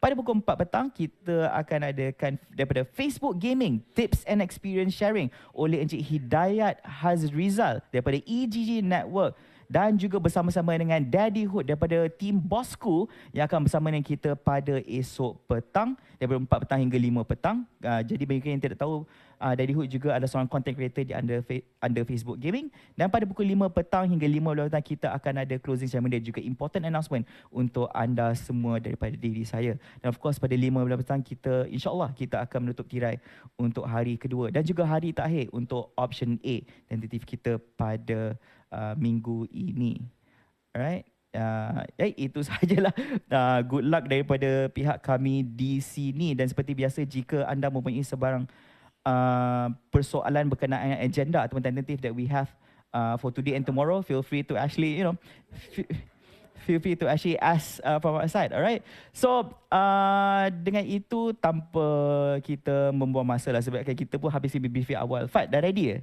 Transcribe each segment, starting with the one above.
Pada pukul 4 petang, kita akan adakan daripada Facebook Gaming Tips and Experience Sharing oleh Encik Hidayat Hazrizal daripada EGG Network dan juga bersama-sama dengan Daddy Hood daripada tim Bosku yang akan bersama dengan kita pada esok petang daripada 4 petang hingga 5 petang. Uh, jadi bagi yang tidak tahu uh, Daddy Hood juga ada seorang content creator di under, under Facebook Gaming dan pada pukul 5 petang hingga 5 petang kita akan ada closing ceremony dan juga important announcement untuk anda semua daripada diri saya. Dan of course pada 5 petang kita insyaAllah kita akan menutup tirai untuk hari kedua dan juga hari terakhir untuk option A tentatif kita pada Uh, minggu ini. Alright. Uh, eh, itu sajalah uh, good luck daripada pihak kami di sini dan seperti biasa jika anda mempunyai sebarang uh, persoalan berkenaan agenda atau tentative that we have uh, for today and tomorrow feel free to actually you know feel free to actually ask uh, from our side alright so uh, dengan itu tanpa kita membuang masa lah sebab kita pun habis BBV awal Fat dah ready ya? Eh?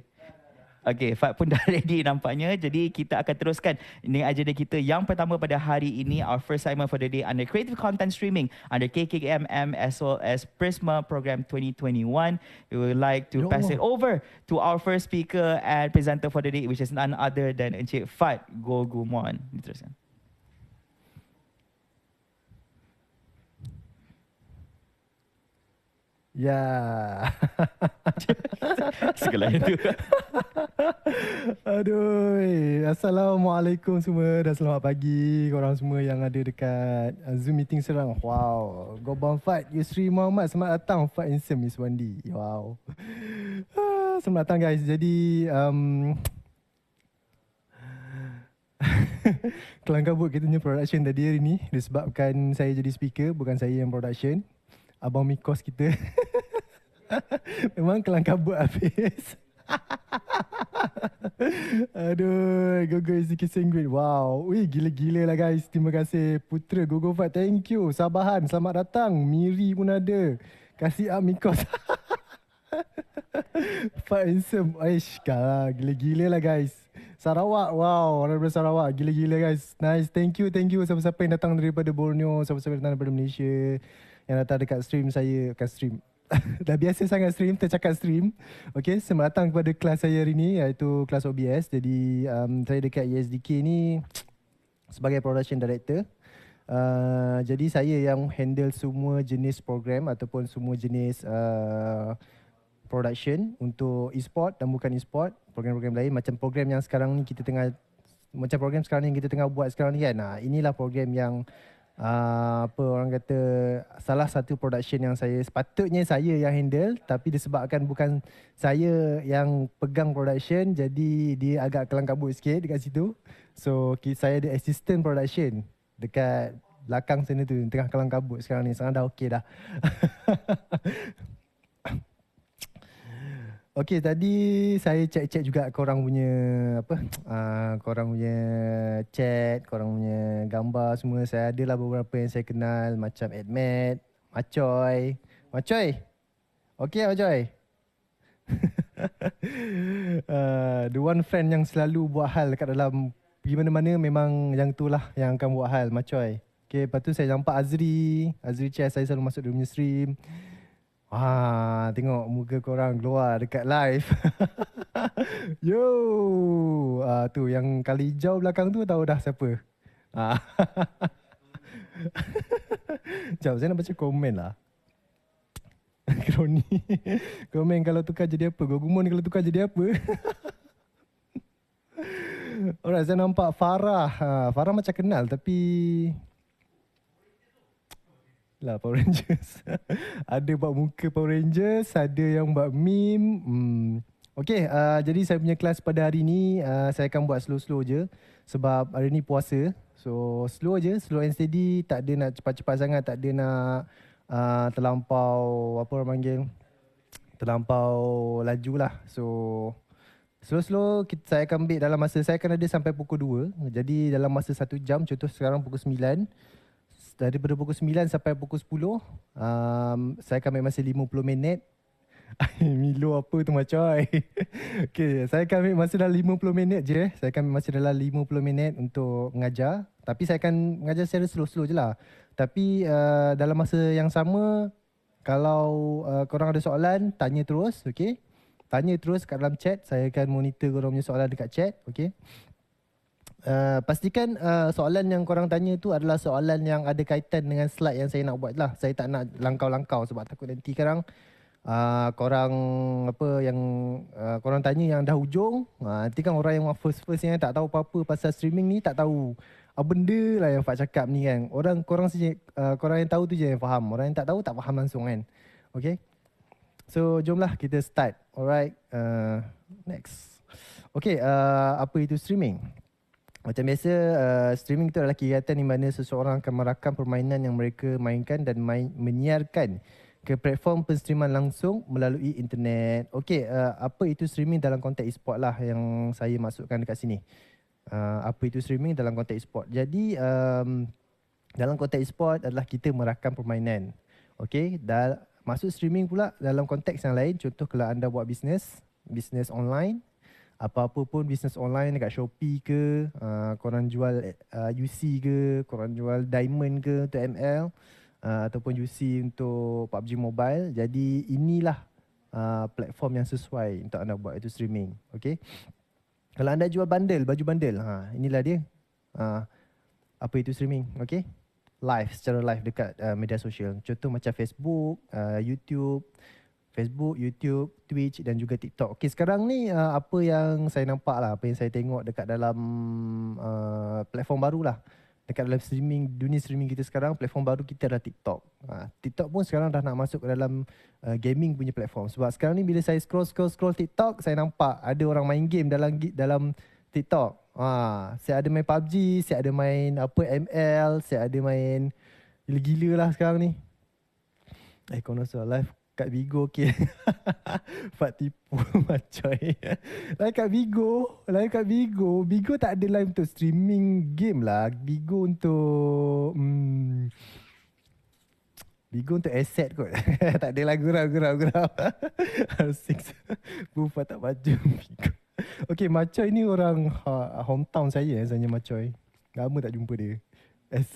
Okay, Fad pun dah ready nampaknya. Jadi kita akan teruskan dengan agenda kita yang pertama pada hari ini. Our first assignment for the day under Creative Content Streaming under KKMM as well as Prisma Program 2021. We would like to Yo. pass it over to our first speaker and presenter for the day which is none other than Encik Fad Gogumon. Diteruskan. teruskan. Ya. Segala itu. Aduh. Assalamualaikum semua dan selamat pagi korang semua yang ada dekat uh, Zoom meeting serang. Wow. Gobang Fat Yusri ya, Muhammad selamat datang Fat Insem Miss Wandi. Wow. selamat datang guys. Jadi um, Kelangkabut kita punya production tadi hari ni Disebabkan saya jadi speaker Bukan saya yang production Abang Mikos kita. Memang kelang kabut habis. Aduh, Gogo is kissing green. Wow, Ui, gila-gila lah guys. Terima kasih putra Gogo Fat. Thank you. Sabahan, selamat datang. Miri pun ada. Kasih up Mikos. Fat handsome. Aish, kalah. Gila-gila lah guys. Sarawak, wow. Orang daripada Sarawak. Gila-gila guys. Nice. Thank you, thank you. Siapa-siapa yang datang daripada Borneo. Siapa-siapa yang datang daripada Malaysia yang datang dekat stream saya akan stream. dah biasa sangat stream, tercakap stream. Okay, selamat datang kepada kelas saya hari ini iaitu kelas OBS. Jadi um, saya dekat ESDK ini sebagai production director. Uh, jadi saya yang handle semua jenis program ataupun semua jenis uh, production untuk e-sport dan bukan e-sport, program-program lain macam program yang sekarang ni kita tengah macam program sekarang ni yang kita tengah buat sekarang ni kan. Nah, inilah program yang uh, apa orang kata salah satu production yang saya sepatutnya saya yang handle tapi disebabkan bukan saya yang pegang production jadi dia agak kelam kabut sikit dekat situ. So saya ada assistant production dekat belakang sana tu tengah kelam kabut sekarang ni. Sekarang dah okey dah. Okey tadi saya cek-cek juga korang punya apa uh, korang punya chat, korang punya gambar semua. Saya ada lah beberapa yang saya kenal macam Edmet, Macoy. Macoy. Okey Macoy. uh, ah, the one friend yang selalu buat hal dekat dalam pergi mana-mana memang yang tu lah yang akan buat hal Macoy. Okey, lepas tu saya nampak Azri. Azri chat saya selalu masuk dalam stream. Wah, tengok muka korang keluar dekat live. Yo, ah, tu yang kali hijau belakang tu tahu dah siapa. Ah. Jom, saya nak baca komen lah. Kroni. komen kalau tukar jadi apa? Gogumon kalau tukar jadi apa? Orang saya nampak Farah. Ah, Farah macam kenal tapi lah Power Rangers. ada buat muka Power Rangers, ada yang buat meme. Hmm. Okay, uh, jadi saya punya kelas pada hari ni, uh, saya akan buat slow-slow je. Sebab hari ni puasa. So, slow je, slow and steady. Tak ada nak cepat-cepat sangat, tak ada nak uh, terlampau, apa orang panggil? Terlampau laju lah. So, slow-slow saya akan ambil dalam masa, saya akan ada sampai pukul 2. Jadi dalam masa 1 jam, contoh sekarang pukul 9. Dari pukul 9 sampai pukul 10 um, saya akan ambil masa 50 minit Milo apa tu macam ai. Okey, saya akan ambil masa dalam 50 minit je. Saya akan ambil masa dalam 50 minit untuk mengajar. Tapi saya akan mengajar secara slow-slow je lah. Tapi uh, dalam masa yang sama, kalau uh, korang ada soalan, tanya terus. Okey. Tanya terus kat dalam chat. Saya akan monitor korang punya soalan dekat chat. Okey. Eh, pastikan uh, soalan yang korang tanya tu adalah soalan yang ada kaitan dengan slide yang saya nak buat lah. Saya tak nak langkau-langkau sebab takut nanti sekarang uh, korang apa yang uh, korang tanya yang dah hujung. Uh, nanti kan orang yang first-first yang tak tahu apa-apa pasal streaming ni tak tahu uh, benda lah yang Fak cakap ni kan. Orang korang saja uh, korang yang tahu tu je yang faham. Orang yang tak tahu tak faham langsung kan. Okay. So jomlah kita start. Alright. Uh, next. Okay, uh, apa itu streaming? Macam biasa uh, streaming itu adalah kegiatan di mana seseorang akan merakam permainan yang mereka mainkan dan main, menyiarkan ke platform penstreaman langsung melalui internet. Okey, uh, apa itu streaming dalam konteks e-sport lah yang saya masukkan dekat sini. Uh, apa itu streaming dalam konteks e-sport. Jadi um, dalam konteks e-sport adalah kita merakam permainan. Okey, dan masuk streaming pula dalam konteks yang lain contoh kalau anda buat bisnes, bisnes online apa-apa pun bisnes online dekat Shopee ke, uh, korang jual uh, UC ke, korang jual diamond ke untuk ML uh, ataupun UC untuk PUBG Mobile. Jadi inilah uh, platform yang sesuai untuk anda buat itu streaming. Okay. Kalau anda jual bandel, baju bandel, ha, inilah dia. Ha, apa itu streaming? Okay. Live, secara live dekat uh, media sosial. Contoh macam Facebook, uh, YouTube, Facebook, YouTube, Twitch dan juga TikTok. Okay, sekarang ni uh, apa yang saya nampak lah, apa yang saya tengok dekat dalam uh, platform baru lah. Dekat dalam streaming, dunia streaming kita sekarang, platform baru kita adalah TikTok. Uh, TikTok pun sekarang dah nak masuk ke dalam uh, gaming punya platform. Sebab sekarang ni bila saya scroll, scroll, scroll TikTok, saya nampak ada orang main game dalam dalam TikTok. Uh, saya ada main PUBG, saya ada main apa ML, saya ada main gila-gila lah sekarang ni. Eh, kau nak live Kat Vigo okay. Fak tipu macam eh. Lain kat Vigo. Lain kat Vigo. Vigo tak ada live untuk streaming game lah. Vigo untuk... Hmm, Vigo untuk asset kot. tak ada lah gurau, gurau, gurau. Six. Bufa tak baju Vigo. Okay, Macoy ni orang ha, hometown saya sebenarnya Macoy. Lama tak jumpa dia. As-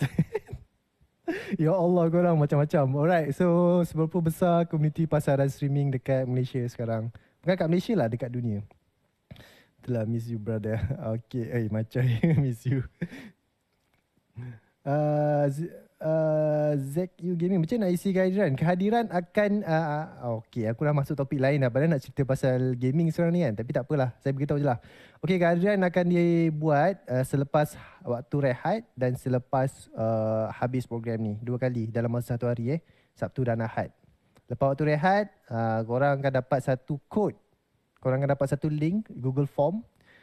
Ya Allah korang macam-macam Alright so seberapa besar komuniti pasaran streaming dekat Malaysia sekarang Bukan kat Malaysia lah dekat dunia Itulah miss you brother Okay eh macam miss you uh, uh, ZU Gaming Macam nak isi kehadiran Kehadiran akan uh, uh, Okay aku dah masuk topik lain dah Padahal nak cerita pasal gaming sekarang ni kan Tapi tak apalah Saya beritahu je lah Okay kehadiran akan dibuat uh, Selepas waktu rehat Dan selepas uh, habis program ni Dua kali dalam masa satu hari eh Sabtu dan Ahad Lepas waktu rehat uh, Korang akan dapat satu code Korang akan dapat satu link Google Form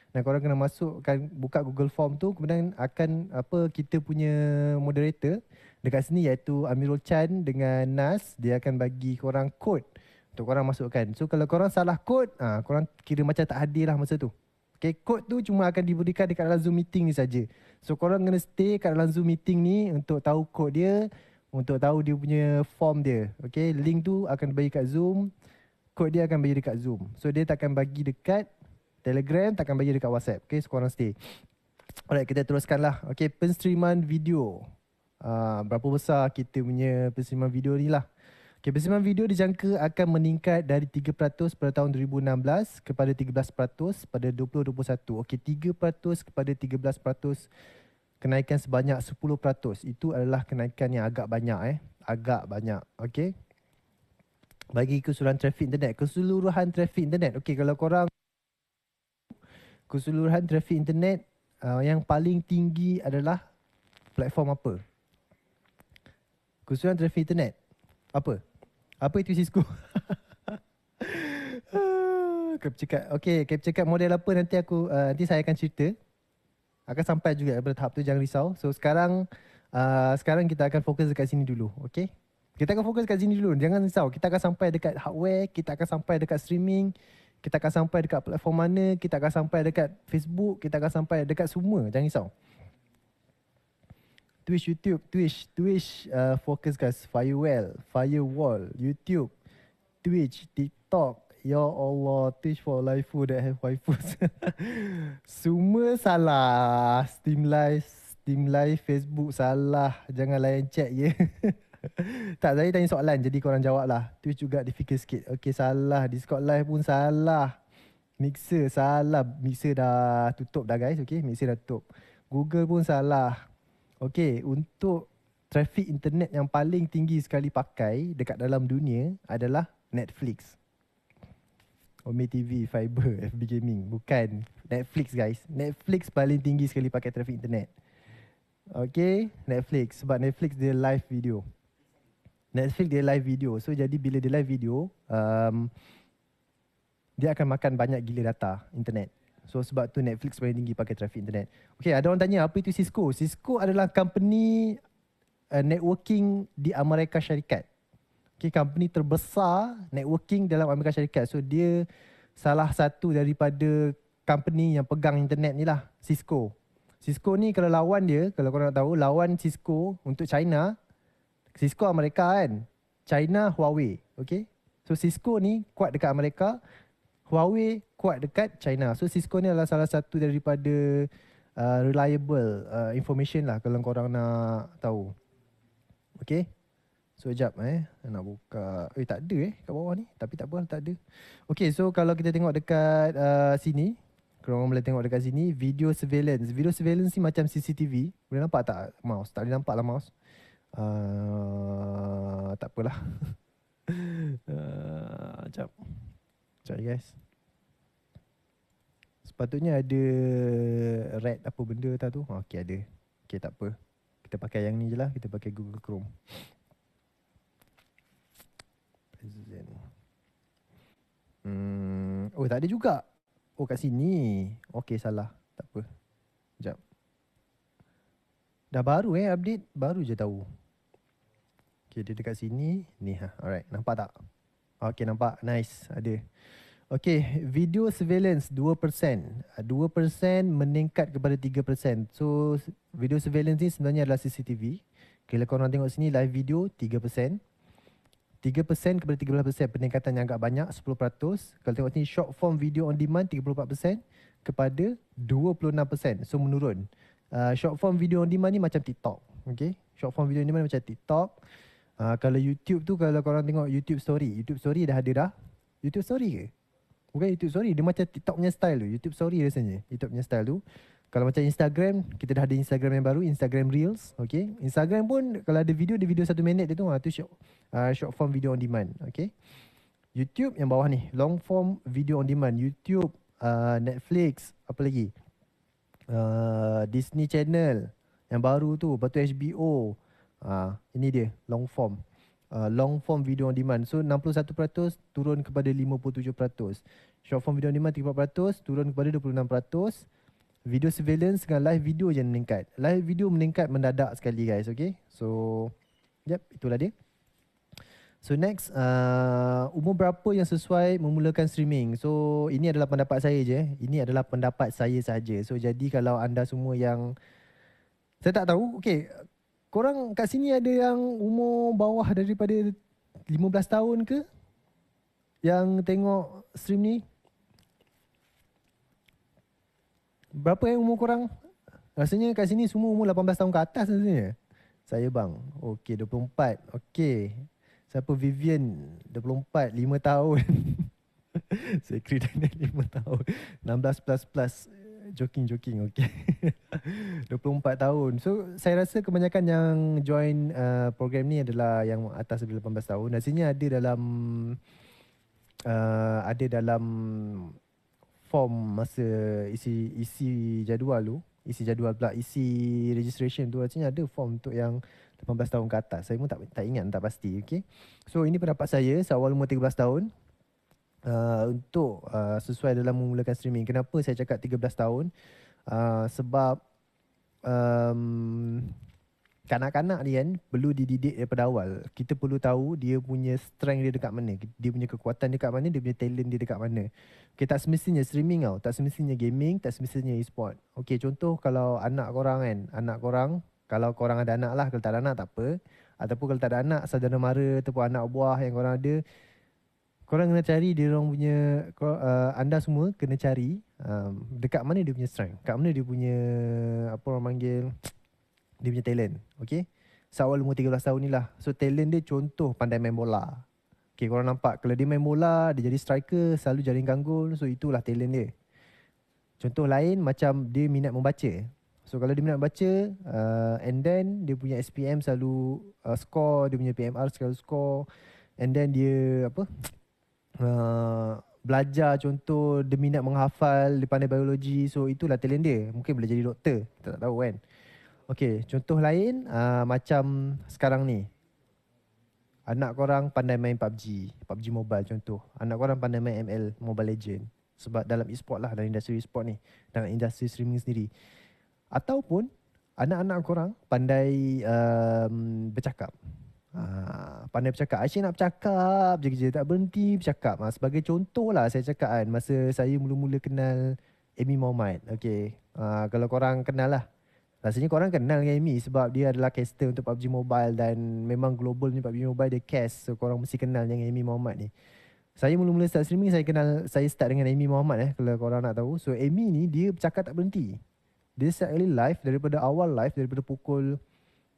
dan korang kena masukkan buka Google Form tu kemudian akan apa kita punya moderator dekat sini iaitu Amirul Chan dengan Nas dia akan bagi korang kod untuk korang masukkan. So kalau korang salah kod, ah ha, korang kira macam tak hadir lah masa tu. Okay, kod tu cuma akan diberikan dekat dalam Zoom meeting ni saja. So korang kena stay kat dalam Zoom meeting ni untuk tahu kod dia, untuk tahu dia punya form dia. Okay, link tu akan bagi kat Zoom. Kod dia akan bagi dekat Zoom. So dia takkan bagi dekat Telegram takkan bagi dekat WhatsApp. Okay, so korang stay. Alright, kita teruskanlah. Okey, penstriman video. Uh, berapa besar kita punya penstriman video ni lah. Okey, penstriman video dijangka akan meningkat dari 3% pada tahun 2016 kepada 13% pada 2021. Okay, 3% kepada 13% kenaikan sebanyak 10%. Itu adalah kenaikan yang agak banyak eh. Agak banyak. Okay. Bagi keseluruhan trafik internet. Keseluruhan trafik internet. Okay, kalau korang keseluruhan trafik internet uh, yang paling tinggi adalah platform apa? Keseluruhan trafik internet. Apa? Apa itu Cisco? Capture card. Okay, capture card model apa nanti aku uh, nanti saya akan cerita. Akan sampai juga pada tahap tu jangan risau. So sekarang uh, sekarang kita akan fokus dekat sini dulu. Okay? Kita akan fokus dekat sini dulu. Jangan risau. Kita akan sampai dekat hardware. Kita akan sampai dekat streaming kita akan sampai dekat platform mana, kita akan sampai dekat Facebook, kita akan sampai dekat semua, jangan risau. Twitch, YouTube, Twitch, Twitch, uh, fokus guys, Firewall, Firewall, YouTube, Twitch, TikTok, Ya Allah, Twitch for life food that have waifu. semua salah, Steam Live, Steam Live, Facebook salah, jangan layan chat ye. Ya. Yeah. tak, saya tanya soalan jadi korang jawab lah. Tu juga difikir sikit. Okay, salah. Discord live pun salah. Mixer salah. Mixer dah tutup dah guys. Okay, mixer dah tutup. Google pun salah. Okay, untuk trafik internet yang paling tinggi sekali pakai dekat dalam dunia adalah Netflix. Omi TV, Fiber, FB Gaming. Bukan Netflix guys. Netflix paling tinggi sekali pakai trafik internet. Okay, Netflix. Sebab Netflix dia live video. Netflix dia live video. So jadi bila dia live video, um, dia akan makan banyak gila data internet. So sebab tu Netflix paling tinggi pakai trafik internet. Okay, ada orang tanya apa itu Cisco? Cisco adalah company uh, networking di Amerika Syarikat. Okay, company terbesar networking dalam Amerika Syarikat. So dia salah satu daripada company yang pegang internet ni lah, Cisco. Cisco ni kalau lawan dia, kalau korang nak tahu, lawan Cisco untuk China Cisco Amerika kan. China Huawei. Okay. So Cisco ni kuat dekat Amerika. Huawei kuat dekat China. So Cisco ni adalah salah satu daripada uh, reliable uh, information lah kalau korang nak tahu. Okay. So jap eh. nak buka. Eh tak ada eh kat bawah ni. Tapi tak apa tak ada. Okay so kalau kita tengok dekat uh, sini. Korang boleh tengok dekat sini. Video surveillance. Video surveillance ni macam CCTV. Boleh nampak tak mouse? Tak boleh nampak lah mouse uh, tak apalah. uh, jap. Sorry guys. Sepatutnya ada red apa benda tak tu. Ah, okey ada. Okey tak apa. Kita pakai yang ni je lah. Kita pakai Google Chrome. Present. Hmm. Oh tak ada juga. Oh kat sini. Okey salah. Tak apa. Sekejap. Dah baru eh update. Baru je tahu. Okay, dia dekat sini. Ni ha. Alright, nampak tak? Okay, nampak. Nice. Ada. Okay, video surveillance 2%. 2% meningkat kepada 3%. So, video surveillance ni sebenarnya adalah CCTV. Kalau okay, korang tengok sini, live video 3%. 3% kepada 13%, peningkatan yang agak banyak, 10%. Kalau tengok ni short form video on demand, 34% kepada 26%. So, menurun. Uh, short form video on demand ni macam TikTok. Okay? Short form video on demand macam TikTok. Uh, kalau YouTube tu kalau korang tengok YouTube story, YouTube story dah ada dah. YouTube story ke? Bukan YouTube story, dia macam TikTok punya style tu. YouTube story rasanya. YouTube punya style tu. Kalau macam Instagram, kita dah ada Instagram yang baru, Instagram Reels, okay. Instagram pun kalau ada video, dia video satu minit dia tu, ha, tu short, uh, short form video on demand, okay. YouTube yang bawah ni, long form video on demand. YouTube, uh, Netflix, apa lagi? Uh, Disney Channel yang baru tu, lepas HBO, Ah, ini dia long form. Uh, long form video on demand. So 61% turun kepada 57%. Short form video on demand 34% turun kepada 26%. Video surveillance dengan live video je meningkat. Live video meningkat mendadak sekali guys, okay? So yep, itulah dia. So next, uh, umur berapa yang sesuai memulakan streaming? So ini adalah pendapat saya je. Eh. Ini adalah pendapat saya saja. So jadi kalau anda semua yang saya tak tahu, okay, Korang kat sini ada yang umur bawah daripada 15 tahun ke? Yang tengok stream ni? Berapa yang umur korang? Rasanya kat sini semua umur 18 tahun ke atas rasanya. Saya bang. Okey, 24. Okey. Siapa Vivian? 24, 5 tahun. Sekri Daniel 5 tahun. 16 plus plus joking joking okey 24 tahun so saya rasa kebanyakan yang join uh, program ni adalah yang atas dari 18 tahun nasinya ada dalam uh, ada dalam form masa isi isi jadual tu isi jadual pula isi registration tu rasanya ada form untuk yang 18 tahun ke atas saya pun tak tak ingat tak pasti okey so ini pendapat saya seawal umur 13 tahun uh, untuk uh, sesuai dalam memulakan streaming. Kenapa saya cakap 13 tahun? Uh, sebab um, kanak-kanak ni kan perlu dididik daripada awal. Kita perlu tahu dia punya strength dia dekat mana. Dia punya kekuatan dia dekat mana, dia punya talent dia dekat mana. Okay, tak semestinya streaming tau. Tak semestinya gaming, tak semestinya e-sport. Okay, contoh kalau anak korang kan. Anak korang, kalau korang ada anak lah. Kalau tak ada anak, tak apa. Ataupun kalau tak ada anak, saudara mara ataupun anak buah yang korang ada korang kena cari dia orang punya kor, uh, anda semua kena cari um, dekat mana dia punya strength kat mana dia punya apa orang panggil dia punya talent okey seawal umur 13 tahun ni lah so talent dia contoh pandai main bola okey korang nampak kalau dia main bola dia jadi striker selalu jaring ganggul so itulah talent dia contoh lain macam dia minat membaca So kalau dia minat baca uh, and then dia punya SPM selalu uh, score, dia punya PMR selalu score and then dia apa uh, belajar contoh dia minat menghafal, dia pandai biologi. So itulah talent dia. Mungkin boleh jadi doktor. Kita tak tahu kan. Okay, contoh lain uh, macam sekarang ni. Anak orang pandai main PUBG, PUBG Mobile contoh. Anak orang pandai main ML, Mobile Legend. Sebab dalam e-sport lah, dalam industri e-sport ni. Dalam industri streaming sendiri. Ataupun anak-anak orang pandai um, bercakap. Ha, pandai bercakap Asyik nak bercakap je Tak berhenti bercakap ha, Sebagai contoh lah Saya cakap kan Masa saya mula-mula kenal Amy Mohamed Okay ha, Kalau korang kenal lah Rasanya korang kenal dengan Amy Sebab dia adalah caster untuk PUBG Mobile Dan memang global ni PUBG Mobile Dia cast So korang mesti kenal dengan Amy Mohamed ni Saya mula-mula start streaming Saya kenal Saya start dengan Amy Mohamed eh Kalau korang nak tahu So Amy ni dia bercakap tak berhenti Dia start live Daripada awal live Daripada pukul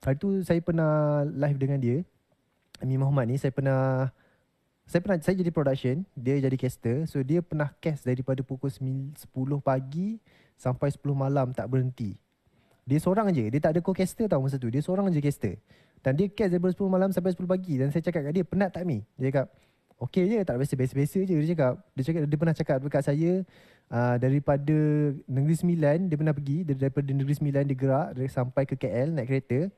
Hari tu saya pernah live dengan dia. Amin Muhammad ni saya pernah saya pernah saya jadi production, dia jadi caster. So dia pernah cast daripada pukul 9, 10 pagi sampai 10 malam tak berhenti. Dia seorang je, dia tak ada co-caster tau masa tu. Dia seorang je caster. Dan dia cast daripada 10 malam sampai 10 pagi dan saya cakap kat dia penat tak mi? Dia cakap Okey je, tak biasa-biasa je dia cakap. Dia cakap dia pernah cakap dekat saya uh, daripada Negeri Sembilan, dia pernah pergi dari, daripada Negeri Sembilan dia gerak dari sampai ke KL naik kereta.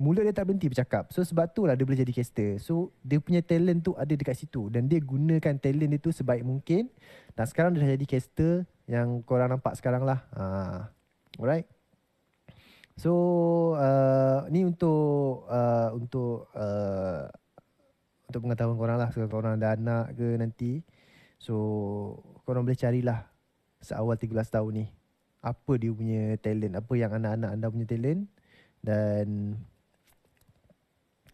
Mula dia tak berhenti bercakap So sebab tu lah dia boleh jadi caster So dia punya talent tu ada dekat situ Dan dia gunakan talent dia tu sebaik mungkin Dan sekarang dia dah jadi caster Yang korang nampak sekarang lah ha. Alright So uh, ni untuk uh, untuk uh, untuk pengetahuan korang lah Sekarang korang ada anak ke nanti So korang boleh carilah seawal 13 tahun ni apa dia punya talent apa yang anak-anak anda punya talent dan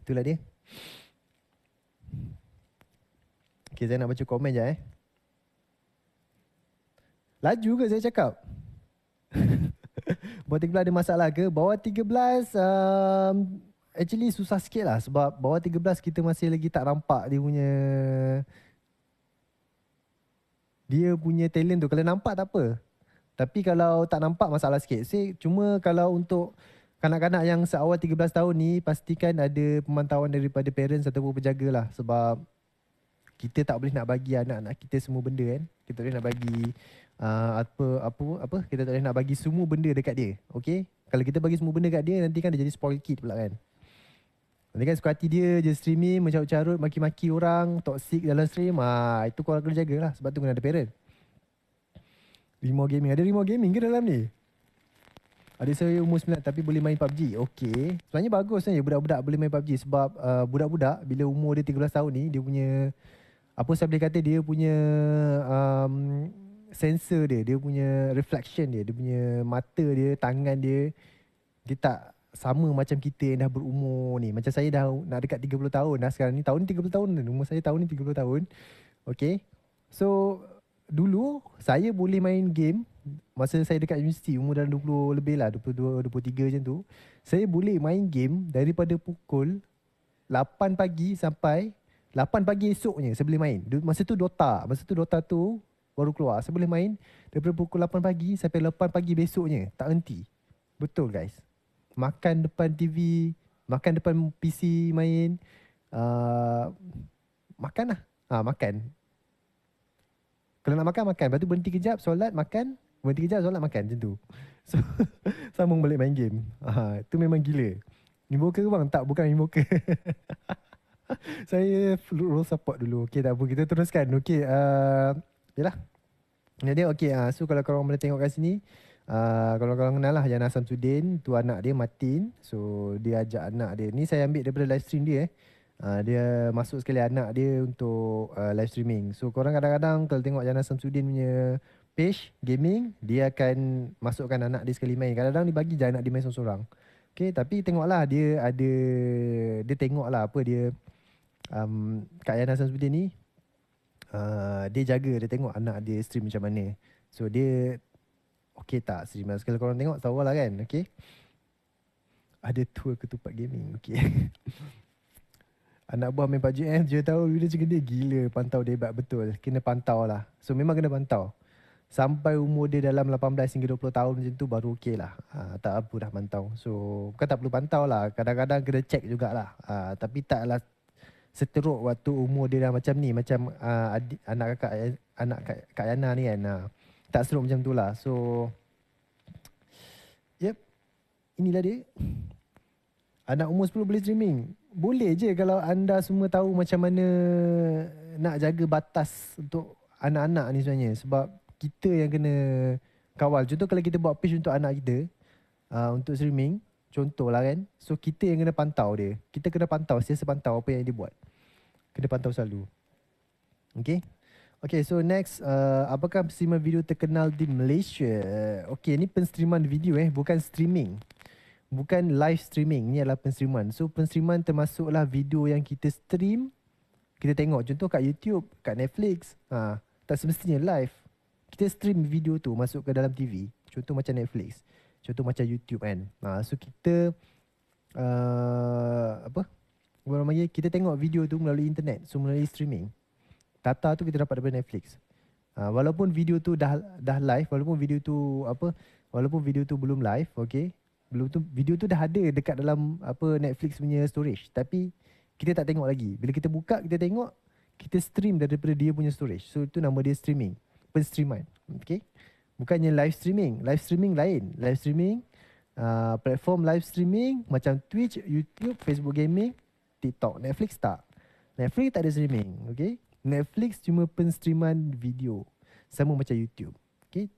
Itulah dia. Okay, saya nak baca komen je eh. Laju ke saya cakap? bawah 13 ada masalah ke? Bawah 13 um, actually susah sikit lah sebab bawah 13 kita masih lagi tak nampak dia punya dia punya talent tu. Kalau nampak tak apa. Tapi kalau tak nampak masalah sikit. Say, cuma kalau untuk kanak-kanak yang seawal 13 tahun ni pastikan ada pemantauan daripada parents ataupun penjaga lah sebab kita tak boleh nak bagi anak-anak kita semua benda kan. Kita tak boleh nak bagi uh, apa apa apa kita tak boleh nak bagi semua benda dekat dia. Okay? Kalau kita bagi semua benda dekat dia nanti kan dia jadi spoil kid pula kan. Nanti kan suka hati dia je streaming, mencarut-carut, maki-maki orang, toxic dalam stream. Ah, itu korang kena jagalah sebab tu kena ada parents. Remote gaming. Ada remote gaming ke dalam ni? Ada saya umur 9 tapi boleh main PUBG. Okey. Sebenarnya bagus kan budak-budak boleh main PUBG sebab uh, budak-budak bila umur dia 13 tahun ni dia punya apa saya boleh kata dia punya um, sensor dia, dia punya reflection dia, dia punya mata dia, tangan dia dia tak sama macam kita yang dah berumur ni. Macam saya dah nak dekat 30 tahun dah sekarang ni. Tahun ni 30 tahun. Umur saya tahun ni 30 tahun. Okay. So, dulu saya boleh main game masa saya dekat universiti umur dalam 20 lebih lah 22 23 macam tu saya boleh main game daripada pukul 8 pagi sampai 8 pagi esoknya saya boleh main masa tu Dota masa tu Dota tu baru keluar saya boleh main daripada pukul 8 pagi sampai 8 pagi besoknya tak henti betul guys makan depan TV makan depan PC main uh, makan lah ha, makan kalau nak makan, makan. Lepas tu berhenti kejap, solat, makan, Berhenti kerja solat makan macam tu So Sambung balik main game ha, Tu memang gila Invoker ke bang? Tak bukan invoker Saya Roll support dulu Okay tak apa Kita teruskan Okay uh, Yelah Jadi okay uh, So kalau korang boleh tengok kat sini uh, Kalau korang kenal lah Yana Sudin Tu anak dia Martin So Dia ajak anak dia Ni saya ambil daripada live stream dia eh Uh, dia masuk sekali anak dia untuk uh, live streaming. So korang kadang-kadang kalau tengok Jana Sudin punya page gaming dia akan masukkan anak dia sekali main kadang-kadang dia bagi je anak dia main seorang-seorang okay, tapi tengoklah dia ada dia tengoklah apa dia um, Kak Yana seperti ni uh, dia jaga dia tengok anak dia stream macam mana so dia okey tak stream kalau korang tengok tahu lah kan okay? ada tua ketupat gaming okay. Anak buah main PUBG eh, dia tahu bila macam dia gila pantau debat betul. Kena pantau lah. So memang kena pantau. Sampai umur dia dalam 18 hingga 20 tahun macam tu baru okey lah uh, Tak apa dah pantau So bukan tak perlu pantau lah Kadang-kadang kena check jugalah uh, Tapi taklah seteruk waktu umur dia dah macam ni Macam uh, adik, anak kakak eh, anak Kak, Kak Yana ni kan uh, Tak seru macam tu lah So Yep Inilah dia Anak umur 10 boleh streaming Boleh je kalau anda semua tahu macam mana Nak jaga batas untuk anak-anak ni sebenarnya Sebab kita yang kena kawal. Contoh kalau kita buat page untuk anak kita, uh, untuk streaming, contoh lah kan. So kita yang kena pantau dia. Kita kena pantau, siasa pantau apa yang dia buat. Kena pantau selalu. Okay. Okay, so next, uh, apakah streamer video terkenal di Malaysia? Okay, ini penstriman video eh, bukan streaming. Bukan live streaming, Ini adalah penstriman. So, penstriman termasuklah video yang kita stream, kita tengok. Contoh kat YouTube, kat Netflix, ha, tak semestinya live kita stream video tu masuk ke dalam TV contoh macam Netflix contoh macam YouTube kan ha, so kita uh, apa Bermakna kita tengok video tu melalui internet so melalui streaming data tu kita dapat daripada Netflix ha, walaupun video tu dah dah live walaupun video tu apa walaupun video tu belum live okey belum tu video tu dah ada dekat dalam apa Netflix punya storage tapi kita tak tengok lagi bila kita buka kita tengok kita stream daripada dia punya storage so itu nama dia streaming penstreaman okey bukannya live streaming live streaming lain live streaming uh, platform live streaming macam Twitch YouTube Facebook gaming TikTok Netflix tak Netflix tak ada streaming okey Netflix cuma penstreaman video sama macam YouTube okey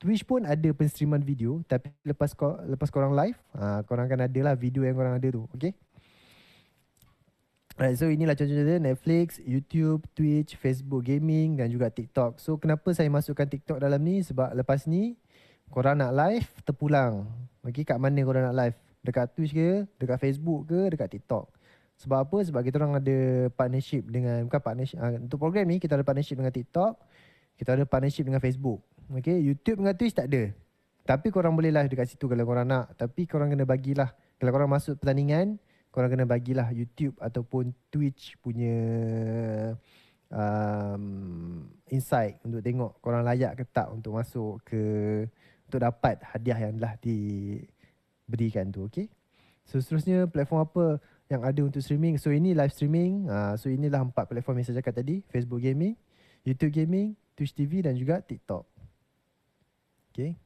Twitch pun ada penstreaman video tapi lepas kor- lepas korang live uh, korang akan ada lah video yang korang ada tu okey Alright, so inilah contoh-contoh Netflix, YouTube, Twitch, Facebook Gaming dan juga TikTok. So kenapa saya masukkan TikTok dalam ni? Sebab lepas ni korang nak live terpulang. Okay, kat mana korang nak live? Dekat Twitch ke? Dekat Facebook ke? Dekat TikTok? Sebab apa? Sebab kita orang ada partnership dengan, bukan partnership, uh, untuk program ni kita ada partnership dengan TikTok, kita ada partnership dengan Facebook. Okay, YouTube dengan Twitch tak ada. Tapi korang boleh live dekat situ kalau korang nak. Tapi korang kena bagilah. Kalau korang masuk pertandingan, korang kena bagilah YouTube ataupun Twitch punya um, insight untuk tengok korang layak ke tak untuk masuk ke untuk dapat hadiah yang telah diberikan tu okey so seterusnya platform apa yang ada untuk streaming so ini live streaming uh, so inilah empat platform yang saya cakap tadi Facebook gaming YouTube gaming Twitch TV dan juga TikTok okey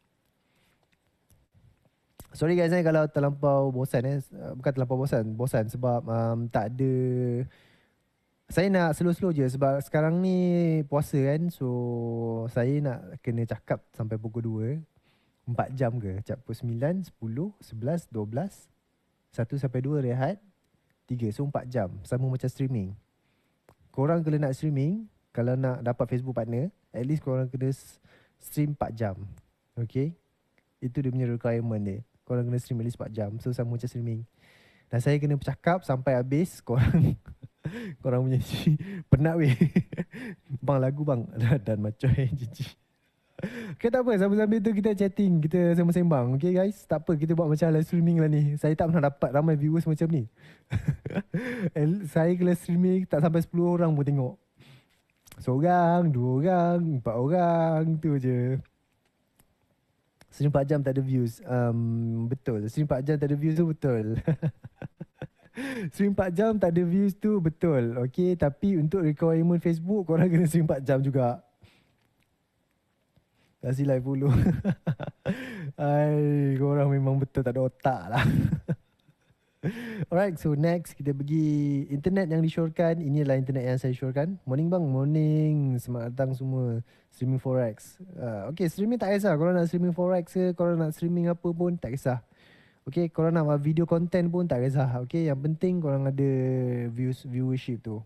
sorry guys eh kalau terlampau bosan eh. eh bukan terlampau bosan bosan sebab um, tak ada saya nak slow-slow je sebab sekarang ni puasa kan so saya nak kena cakap sampai pukul 2 4 jam ke cakap pukul 9 10 11 12 1 sampai 2 rehat 3 so 4 jam sama macam streaming korang kena nak streaming kalau nak dapat Facebook partner at least korang kena stream 4 jam okay itu dia punya requirement dia korang kena stream at least 4 jam so sama macam streaming dan saya kena bercakap sampai habis korang korang punya cici penat weh bang lagu bang dan macam eh cici Okay tak apa sambil-sambil tu kita chatting Kita sama sembang okay guys Tak apa kita buat macam live streaming lah ni Saya tak pernah dapat ramai viewers macam ni Saya kena streaming tak sampai 10 orang pun tengok Seorang, dua orang, empat orang Tu je Sini 4 jam tak ada views. Um, betul. Sini 4 jam tak ada views tu betul. Sini 4 jam tak ada views tu betul. Okay. Tapi untuk requirement Facebook, korang kena sini 4 jam juga. Kasih live dulu. Ay, korang memang betul tak ada otak lah. Alright, so next kita pergi internet yang disyorkan. Ini adalah internet yang saya syorkan. Morning bang, morning. Selamat datang semua streaming forex. Uh, okay, streaming tak kisah. Kalau nak streaming forex ke, kalau nak streaming apa pun tak kisah. Okay, kalau nak video content pun tak kisah. Okay, yang penting kalau ada views viewership tu.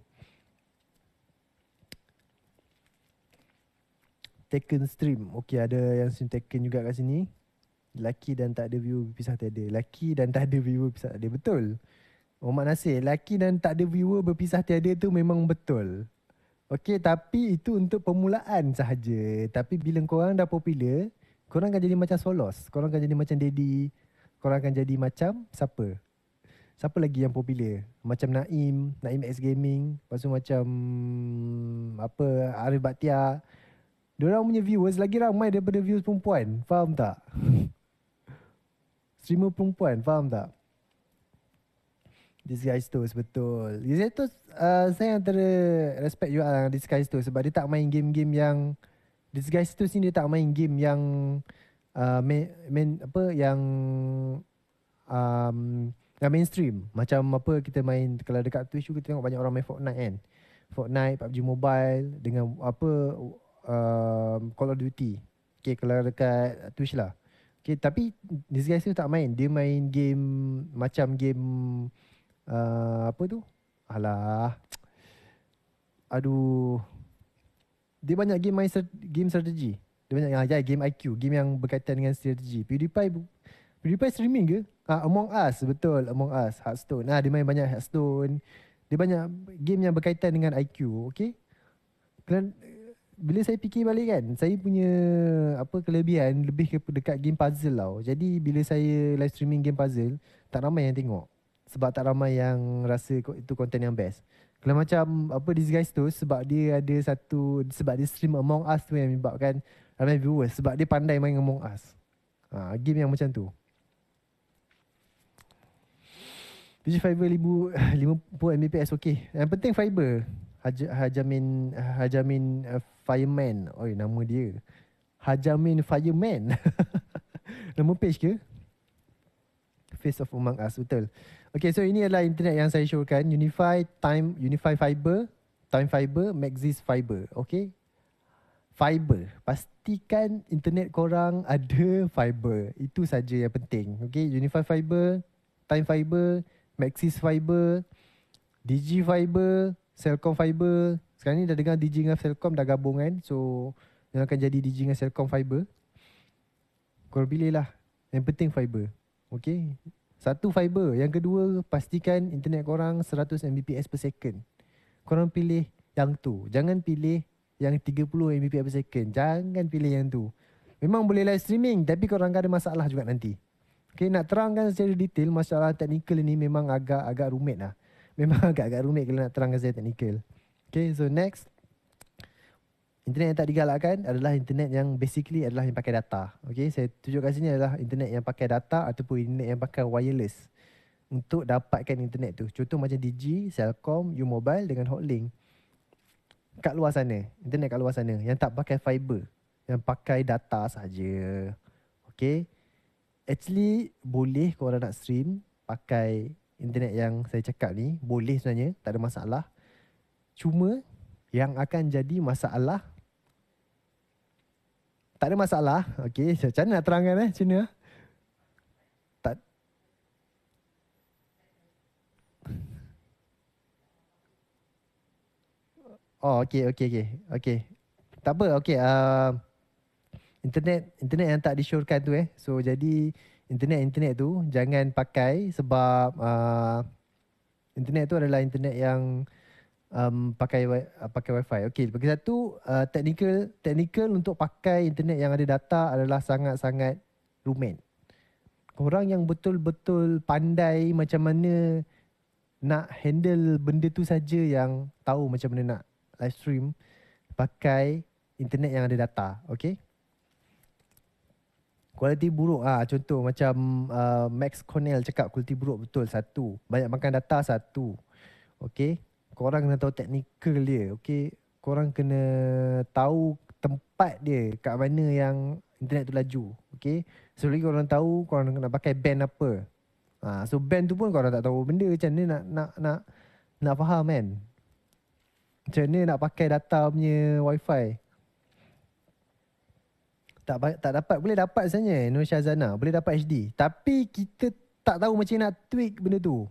Taken stream. Okay, ada yang stream taken juga kat sini. Laki dan tak ada viewer berpisah tiada. Laki dan tak ada viewer berpisah tiada. Betul. Omak Nasir, laki dan tak ada viewer berpisah tiada tu memang betul. Okay, tapi itu untuk permulaan sahaja. Tapi bila korang dah popular, korang akan jadi macam Solos. Korang akan jadi macam Daddy. Korang akan jadi macam siapa? Siapa lagi yang popular? Macam Naim, Naim X Gaming. Lepas tu macam apa, Arif Bhatia. Diorang punya viewers lagi ramai daripada viewers perempuan. Faham tak? streamer perempuan faham tak guys tu betul. Disguise tu uh, saya antara respect juga dengan guys tu sebab dia tak main game-game yang guys tu ni dia tak main game yang uh, main, main, apa yang um, yang mainstream. Macam apa kita main kalau dekat Twitch tu kita tengok banyak orang main Fortnite kan. Fortnite, PUBG Mobile dengan apa uh, Call of Duty. Okay, kalau dekat Twitch lah. Okay, tapi this guy tu tak main. Dia main game macam game uh, apa tu? Alah. Aduh. Dia banyak game main ser- game strategi, Dia banyak yang ah, ajar game IQ, game yang berkaitan dengan strategi. PewDiePie bu- PewDiePie streaming ke? Ha, Among Us, betul. Among Us, Hearthstone. Ha, dia main banyak Hearthstone. Dia banyak game yang berkaitan dengan IQ, okay? Kalian, bila saya fikir balik kan saya punya apa kelebihan lebih ke dekat game puzzle lah. jadi bila saya live streaming game puzzle tak ramai yang tengok sebab tak ramai yang rasa itu konten yang best kalau macam apa disguise tu sebab dia ada satu sebab dia stream among us tu yang menyebabkan ramai viewers sebab dia pandai main among us ha, game yang macam tu PG Fiber 50 Mbps okey. Yang penting fiber. Hajamin Hajamin uh, Fireman. Oi, nama dia. Hajamin Fireman. nama page ke? Face of Among Us, betul. Okay, so ini adalah internet yang saya showkan. Unify Time, Unify Fiber, Time Fiber, Maxis Fiber. Okay? Fiber. Pastikan internet korang ada fiber. Itu saja yang penting. Okay, Unify Fiber, Time Fiber, Maxis Fiber, Digi Fiber, Cellcom Fiber, sekarang ni dah dengar DJ dengan Selcom dah gabung kan. So, dia akan jadi DJ dengan Selcom Fiber. Kau pilih lah. Yang penting fiber. Okay. Satu fiber. Yang kedua, pastikan internet korang 100 Mbps per second. Korang pilih yang tu. Jangan pilih yang 30 Mbps per second. Jangan pilih yang tu. Memang boleh live streaming tapi korang akan ada masalah juga nanti. Okay, nak terangkan secara detail masalah teknikal ni memang agak-agak rumit lah. Memang agak-agak rumit kalau nak terangkan secara teknikal. Okay, so next. Internet yang tak digalakkan adalah internet yang basically adalah yang pakai data. Okay, saya tunjuk kat sini adalah internet yang pakai data ataupun internet yang pakai wireless. Untuk dapatkan internet tu. Contoh macam DG, Cellcom, U-Mobile dengan Hotlink. Kat luar sana. Internet kat luar sana. Yang tak pakai fiber. Yang pakai data saja. Okay. Actually, boleh kalau nak stream pakai internet yang saya cakap ni. Boleh sebenarnya. Tak ada masalah. Cuma yang akan jadi masalah tak ada masalah. Okey, macam mana nak terangkan eh, Cina? Eh? Tak. Oh, okey, okey, okey. Okey. Tak apa, okey. Uh, internet internet yang tak disyorkan tu eh. So, jadi internet-internet tu jangan pakai sebab uh, internet tu adalah internet yang um, pakai uh, pakai wifi. Okey, bagi satu uh, technical technical untuk pakai internet yang ada data adalah sangat-sangat rumit. Orang yang betul-betul pandai macam mana nak handle benda tu saja yang tahu macam mana nak live stream pakai internet yang ada data. Okey. Kualiti buruk ah ha, contoh macam uh, Max Cornell cakap kualiti buruk betul satu. Banyak makan data satu. Okey korang kena tahu technical dia okey korang kena tahu tempat dia kat mana yang internet tu laju okey so korang tahu korang kena pakai band apa ha, so band tu pun korang tak tahu benda macam ni nak nak nak nak faham kan macam ni nak pakai data punya wifi tak tak dapat boleh dapat sebenarnya Nur Syazana boleh dapat HD tapi kita tak tahu macam nak tweak benda tu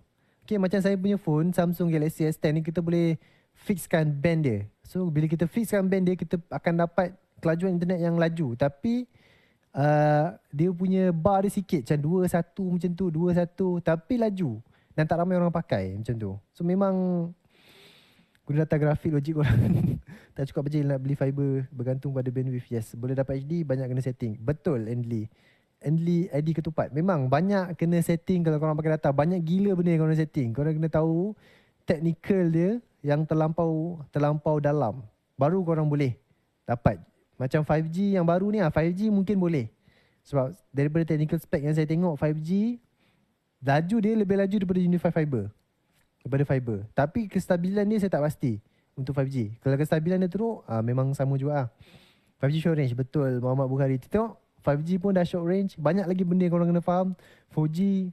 Okay, macam saya punya phone Samsung Galaxy S10 ni kita boleh fixkan band dia. So bila kita fixkan band dia kita akan dapat kelajuan internet yang laju tapi uh, dia punya bar dia sikit macam 2 1 macam tu 2 1 tapi laju dan tak ramai orang pakai macam tu. So memang guna data grafik logik orang tak cukup je nak beli fiber bergantung pada bandwidth. Yes, boleh dapat HD banyak kena setting. Betul Andy. Endly ID ketupat Memang banyak kena setting Kalau korang pakai data Banyak gila benda yang korang setting Korang kena tahu technical dia Yang terlampau Terlampau dalam Baru korang boleh Dapat Macam 5G yang baru ni ah 5G mungkin boleh Sebab Daripada technical spec yang saya tengok 5G Laju dia lebih laju daripada Unified Fiber Daripada fiber Tapi kestabilan dia saya tak pasti Untuk 5G Kalau kestabilan dia teruk ah Memang sama juga ah 5G short range Betul Muhammad Bukhari Kita tengok 5G pun dah short range Banyak lagi benda yang korang kena faham 4G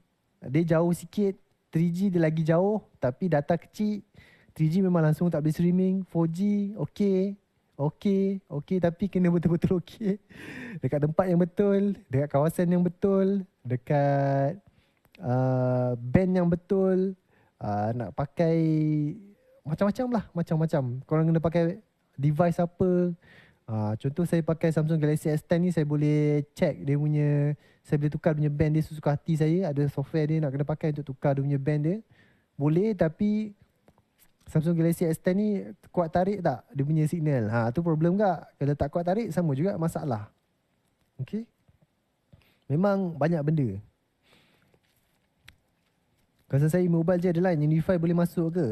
Dia jauh sikit 3G dia lagi jauh Tapi data kecil 3G memang langsung tak boleh streaming 4G Okay Okay Okay tapi kena betul-betul okay Dekat tempat yang betul Dekat kawasan yang betul Dekat uh, Band yang betul uh, Nak pakai Macam-macam lah Macam-macam Korang kena pakai Device apa Uh, contoh saya pakai Samsung Galaxy S10 ni saya boleh check dia punya saya boleh tukar dia punya band dia sesuka hati saya ada software dia nak kena pakai untuk tukar dia punya band dia boleh tapi Samsung Galaxy S10 ni kuat tarik tak dia punya signal ha tu problem tak kalau tak kuat tarik sama juga masalah okey memang banyak benda kalau saya mobile je ada line Unify boleh masuk ke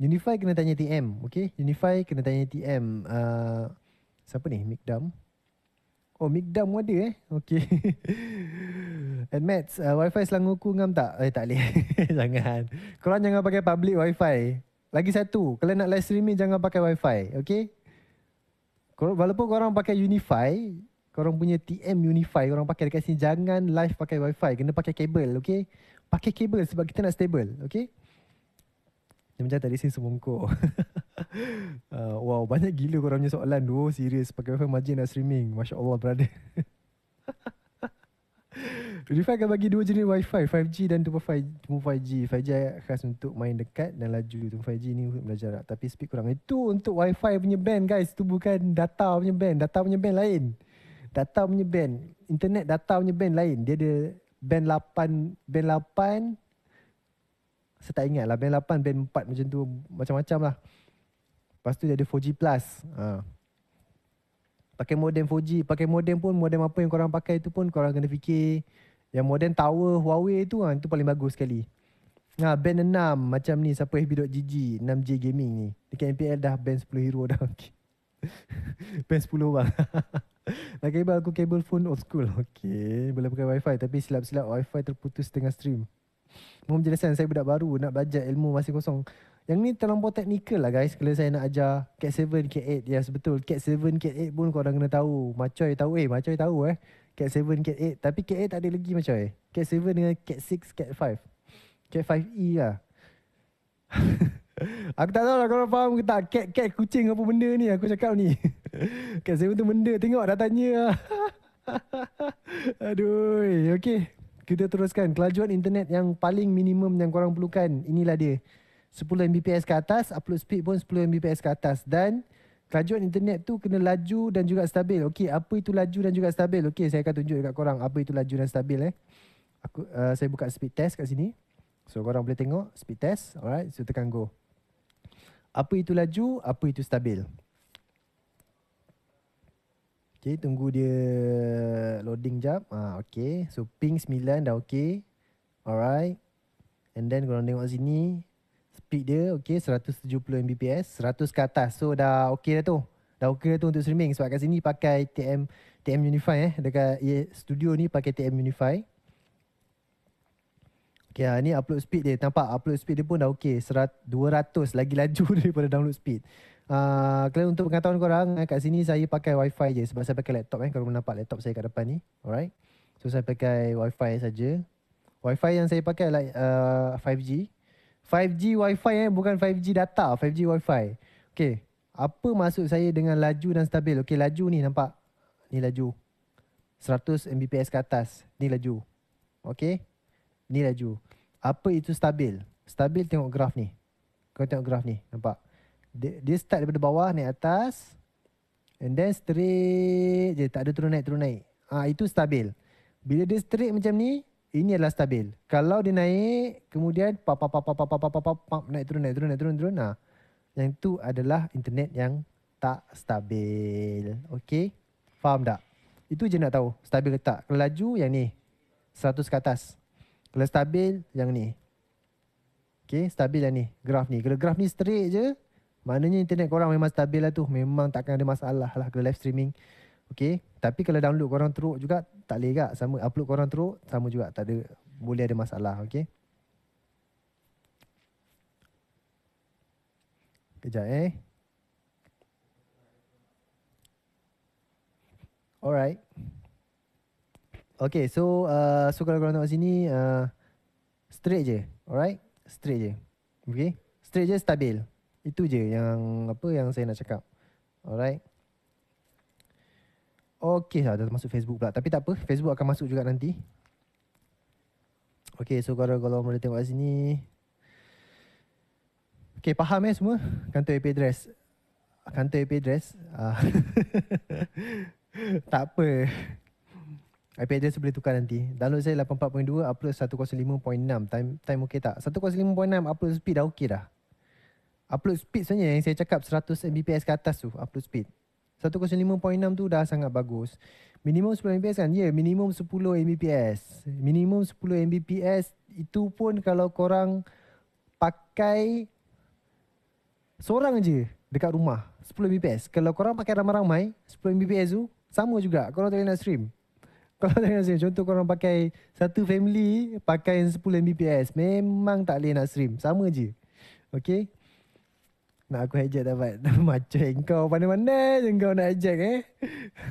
Unify kena tanya TM okey Unify kena tanya TM uh, ah, Siapa ni? Mikdam. Oh, Mick pun ada eh. Okay. And Mats, uh, wifi selangor ku ngam tak? Eh, tak boleh. jangan. Korang jangan pakai public wifi. Lagi satu, kalau nak live streaming jangan pakai wifi. Okay? Korang, walaupun korang pakai Unify, korang punya TM Unify, korang pakai dekat sini, jangan live pakai wifi. Kena pakai kabel, okay? Pakai kabel sebab kita nak stable, okay? Dia macam tak ada sense uh, wow, banyak gila korang punya soalan tu. Serius, pakai wifi margin nak streaming. Masya Allah, brother. Rifai akan bagi dua jenis wifi, 5G dan 2.5G. 5G khas untuk main dekat dan laju. 2.5G ni untuk belajar jarak. Tapi speed kurang. Itu untuk wifi punya band, guys. Itu bukan data punya band. Data punya band lain. Data punya band. Internet data punya band lain. Dia ada band 8, band 8 saya tak ingat lah Band 8, band 4 macam tu Macam-macam lah Lepas tu dia ada 4G plus ha. Pakai modem 4G Pakai modem pun Modem apa yang korang pakai tu pun Korang kena fikir Yang modem tower Huawei tu kan ha, Itu paling bagus sekali ha, Band 6 Macam ni Siapa FB.GG 6 g Gaming ni Dekat MPL dah Band 10 hero dah okay. band 10 bang Nak kabel aku kabel phone old school Okay Boleh pakai wifi Tapi silap-silap wifi terputus tengah stream Mohon penjelasan saya budak baru nak belajar ilmu masih kosong. Yang ni terlampau teknikal lah guys Kalau saya nak ajar Cat 7, Cat 8 Ya yes, betul Cat 7, Cat 8 pun kau orang kena tahu Macoy tahu Eh Macoy tahu eh Cat 7, Cat 8 Tapi Cat 8 tak ada lagi Macoy Cat 7 dengan Cat 6, Cat 5 Cat 5E e lah Aku tak tahu lah korang faham ke tak Cat, cat kucing apa benda ni aku cakap ni Cat 7 tu benda Tengok dah tanya lah Aduh Okay kita teruskan Kelajuan internet yang paling minimum yang korang perlukan Inilah dia 10 Mbps ke atas Upload speed pun 10 Mbps ke atas Dan Kelajuan internet tu kena laju dan juga stabil Okey, apa itu laju dan juga stabil Okey, saya akan tunjuk dekat korang Apa itu laju dan stabil eh Aku, uh, Saya buka speed test kat sini So korang boleh tengok speed test Alright, so tekan go Apa itu laju, apa itu stabil Okay, tunggu dia loading jap. Ah, okay. So, ping 9 dah okay. Alright. And then korang tengok sini. Speed dia, okay, 170 Mbps. 100 ke atas. So, dah okay dah tu. Dah okay dah tu untuk streaming. Sebab kat sini pakai TM TM Unify eh. Dekat studio ni pakai TM Unify. Okay, ha, ah, ni upload speed dia. Nampak upload speed dia pun dah okay. 200 lagi laju daripada download speed. Ah, kalau untuk pengetahuan korang eh, kat sini saya pakai wifi je sebab saya pakai laptop eh boleh nampak laptop saya kat depan ni alright so saya pakai wifi saja wifi yang saya pakai adalah uh, 5G 5G wifi eh bukan 5G data 5G wifi Okay, apa maksud saya dengan laju dan stabil Okay, laju ni nampak ni laju 100 Mbps ke atas ni laju okay? ni laju apa itu stabil stabil tengok graf ni kau tengok graf ni nampak dia, dia start daripada bawah naik atas and then straight je tak ada turun naik turun naik ha, itu stabil bila dia straight macam ni ini adalah stabil kalau dia naik kemudian pap pap pap pap pap pap pap pap naik turun naik turun naik turun turun nah yang itu adalah internet yang tak stabil okey faham tak itu je nak tahu stabil ke tak kalau laju yang ni 100 ke atas kalau stabil yang ni Okay, stabil lah ni. Graf ni. Kalau graf ni straight je, Maknanya internet korang memang stabil lah tu Memang takkan ada masalah lah kalau live streaming Okay Tapi kalau download korang teruk juga Tak boleh kak sama Upload korang teruk sama juga Tak ada Boleh ada masalah okay Kejap eh Alright Okay so uh, So kalau korang tengok sini uh, Straight je Alright Straight je Okay Straight je stabil itu je yang apa yang saya nak cakap. Alright. Okay lah, dah masuk Facebook pula. Tapi tak apa, Facebook akan masuk juga nanti. Okay, so kalau kalau boleh tengok kat sini. Okay, faham eh semua? Kantor IP address. Kantor IP address. Ah. tak apa. IP address boleh tukar nanti. Download saya 8.2 upload 105.6. Time time okey tak? 105.6, upload speed dah okay dah upload speed sebenarnya yang saya cakap 100 Mbps ke atas tu upload speed. 105.6 tu dah sangat bagus. Minimum 10 Mbps kan? Ya, yeah, minimum 10 Mbps. Minimum 10 Mbps itu pun kalau korang pakai seorang je dekat rumah 10 Mbps. Kalau korang pakai ramai-ramai 10 Mbps tu sama juga kalau tak nak stream. Kalau tak nak stream, contoh korang pakai satu family pakai 10 Mbps memang tak boleh nak stream. Sama je. Okay. Nak aku hijack dapat Macam kau Mana-mana je kau nak hijack eh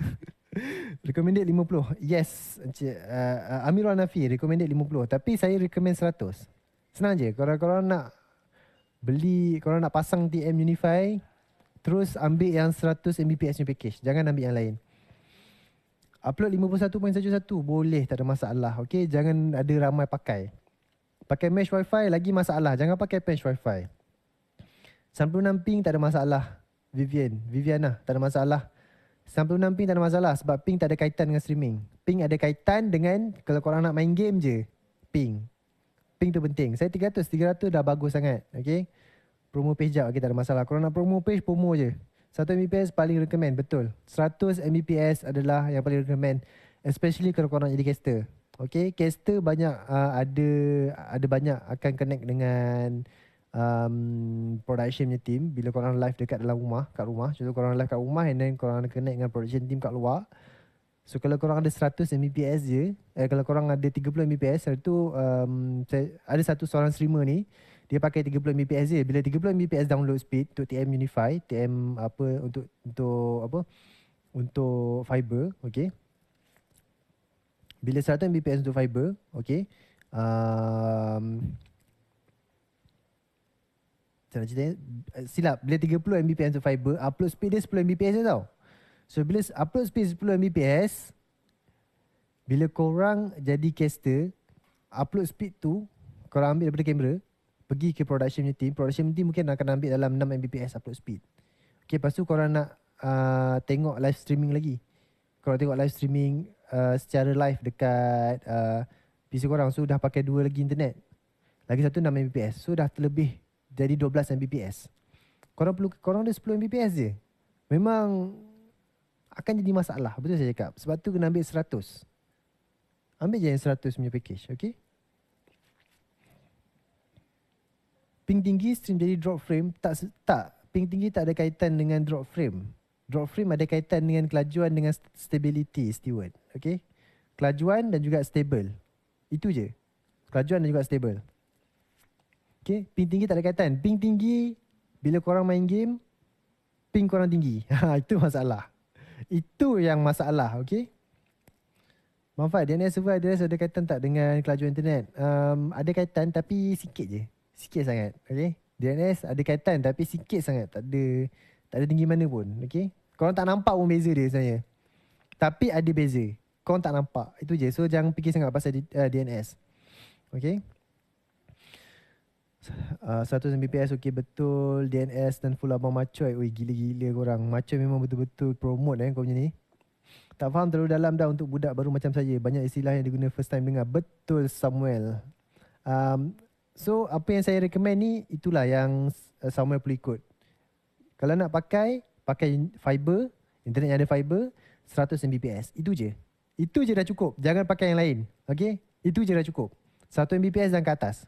Recommended 50 Yes Encik, uh, uh Amirul Nafi Recommended 50 Tapi saya recommend 100 Senang je Kalau kau nak Beli Kalau nak pasang TM Unify Terus ambil yang 100 Mbps ni package Jangan ambil yang lain Upload 51.11 Boleh tak ada masalah Okay Jangan ada ramai pakai Pakai mesh wifi Lagi masalah Jangan pakai mesh wifi 96 ping tak ada masalah Vivian Viviana tak ada masalah 96 ping tak ada masalah sebab ping tak ada kaitan dengan streaming ping ada kaitan dengan kalau korang nak main game je ping ping tu penting saya 300 300 dah bagus sangat okay promo page jap okay, tak ada masalah korang nak promo page promo je 100 Mbps paling recommend betul 100 Mbps adalah yang paling recommend especially kalau korang nak jadi caster Okay, caster banyak uh, ada ada banyak akan connect dengan um, production punya team bila korang live dekat dalam rumah kat rumah contoh korang live kat rumah and then korang connect dengan production team kat luar so kalau korang ada 100 Mbps je eh, kalau korang ada 30 Mbps satu um, ada satu seorang streamer ni dia pakai 30 Mbps je bila 30 Mbps download speed untuk TM Unify TM apa untuk untuk apa untuk fiber okey bila 100 Mbps untuk fiber okey um, Senang cerita eh, Silap Bila 30 Mbps tu fiber Upload speed dia 10 Mbps je tau So bila upload speed 10 Mbps Bila korang jadi caster Upload speed tu Korang ambil daripada kamera Pergi ke production team Production team mungkin akan ambil dalam 6 Mbps upload speed Okay lepas tu korang nak uh, Tengok live streaming lagi Korang tengok live streaming uh, Secara live dekat uh, PC korang So dah pakai dua lagi internet Lagi satu 6 Mbps So dah terlebih jadi 12 Mbps. Korang perlu korang ada 10 Mbps je. Memang akan jadi masalah. Betul saya cakap. Sebab tu kena ambil 100. Ambil je yang 100 punya package. Okay? Ping tinggi stream jadi drop frame. Tak, tak. Ping tinggi tak ada kaitan dengan drop frame. Drop frame ada kaitan dengan kelajuan dengan stability steward. Okay? Kelajuan dan juga stable. Itu je. Kelajuan dan juga stable. Okay, ping tinggi tak ada kaitan. Ping tinggi, bila korang main game, ping korang tinggi. Ha, itu masalah. Itu yang masalah, okay? Manfaat, DNS server address ada kaitan tak dengan kelajuan internet? Um, ada kaitan tapi sikit je. Sikit sangat, okay? DNS ada kaitan tapi sikit sangat. Tak ada, tak ada tinggi mana pun, okay? Korang tak nampak pun beza dia sebenarnya. Tapi ada beza. Korang tak nampak. Itu je. So, jangan fikir sangat pasal uh, DNS. Okay? uh, ah, 100 Mbps okey betul DNS dan full abang macoy Ui gila-gila korang Macoy memang betul-betul promote lah, eh kau punya ni Tak faham terlalu dalam dah untuk budak baru macam saya Banyak istilah yang diguna first time dengar Betul Samuel um, So apa yang saya rekomen ni Itulah yang uh, Samuel perlu ikut Kalau nak pakai Pakai fiber Internet yang ada fiber 100 Mbps Itu je Itu je dah cukup Jangan pakai yang lain Okay Itu je dah cukup 1 Mbps dan ke atas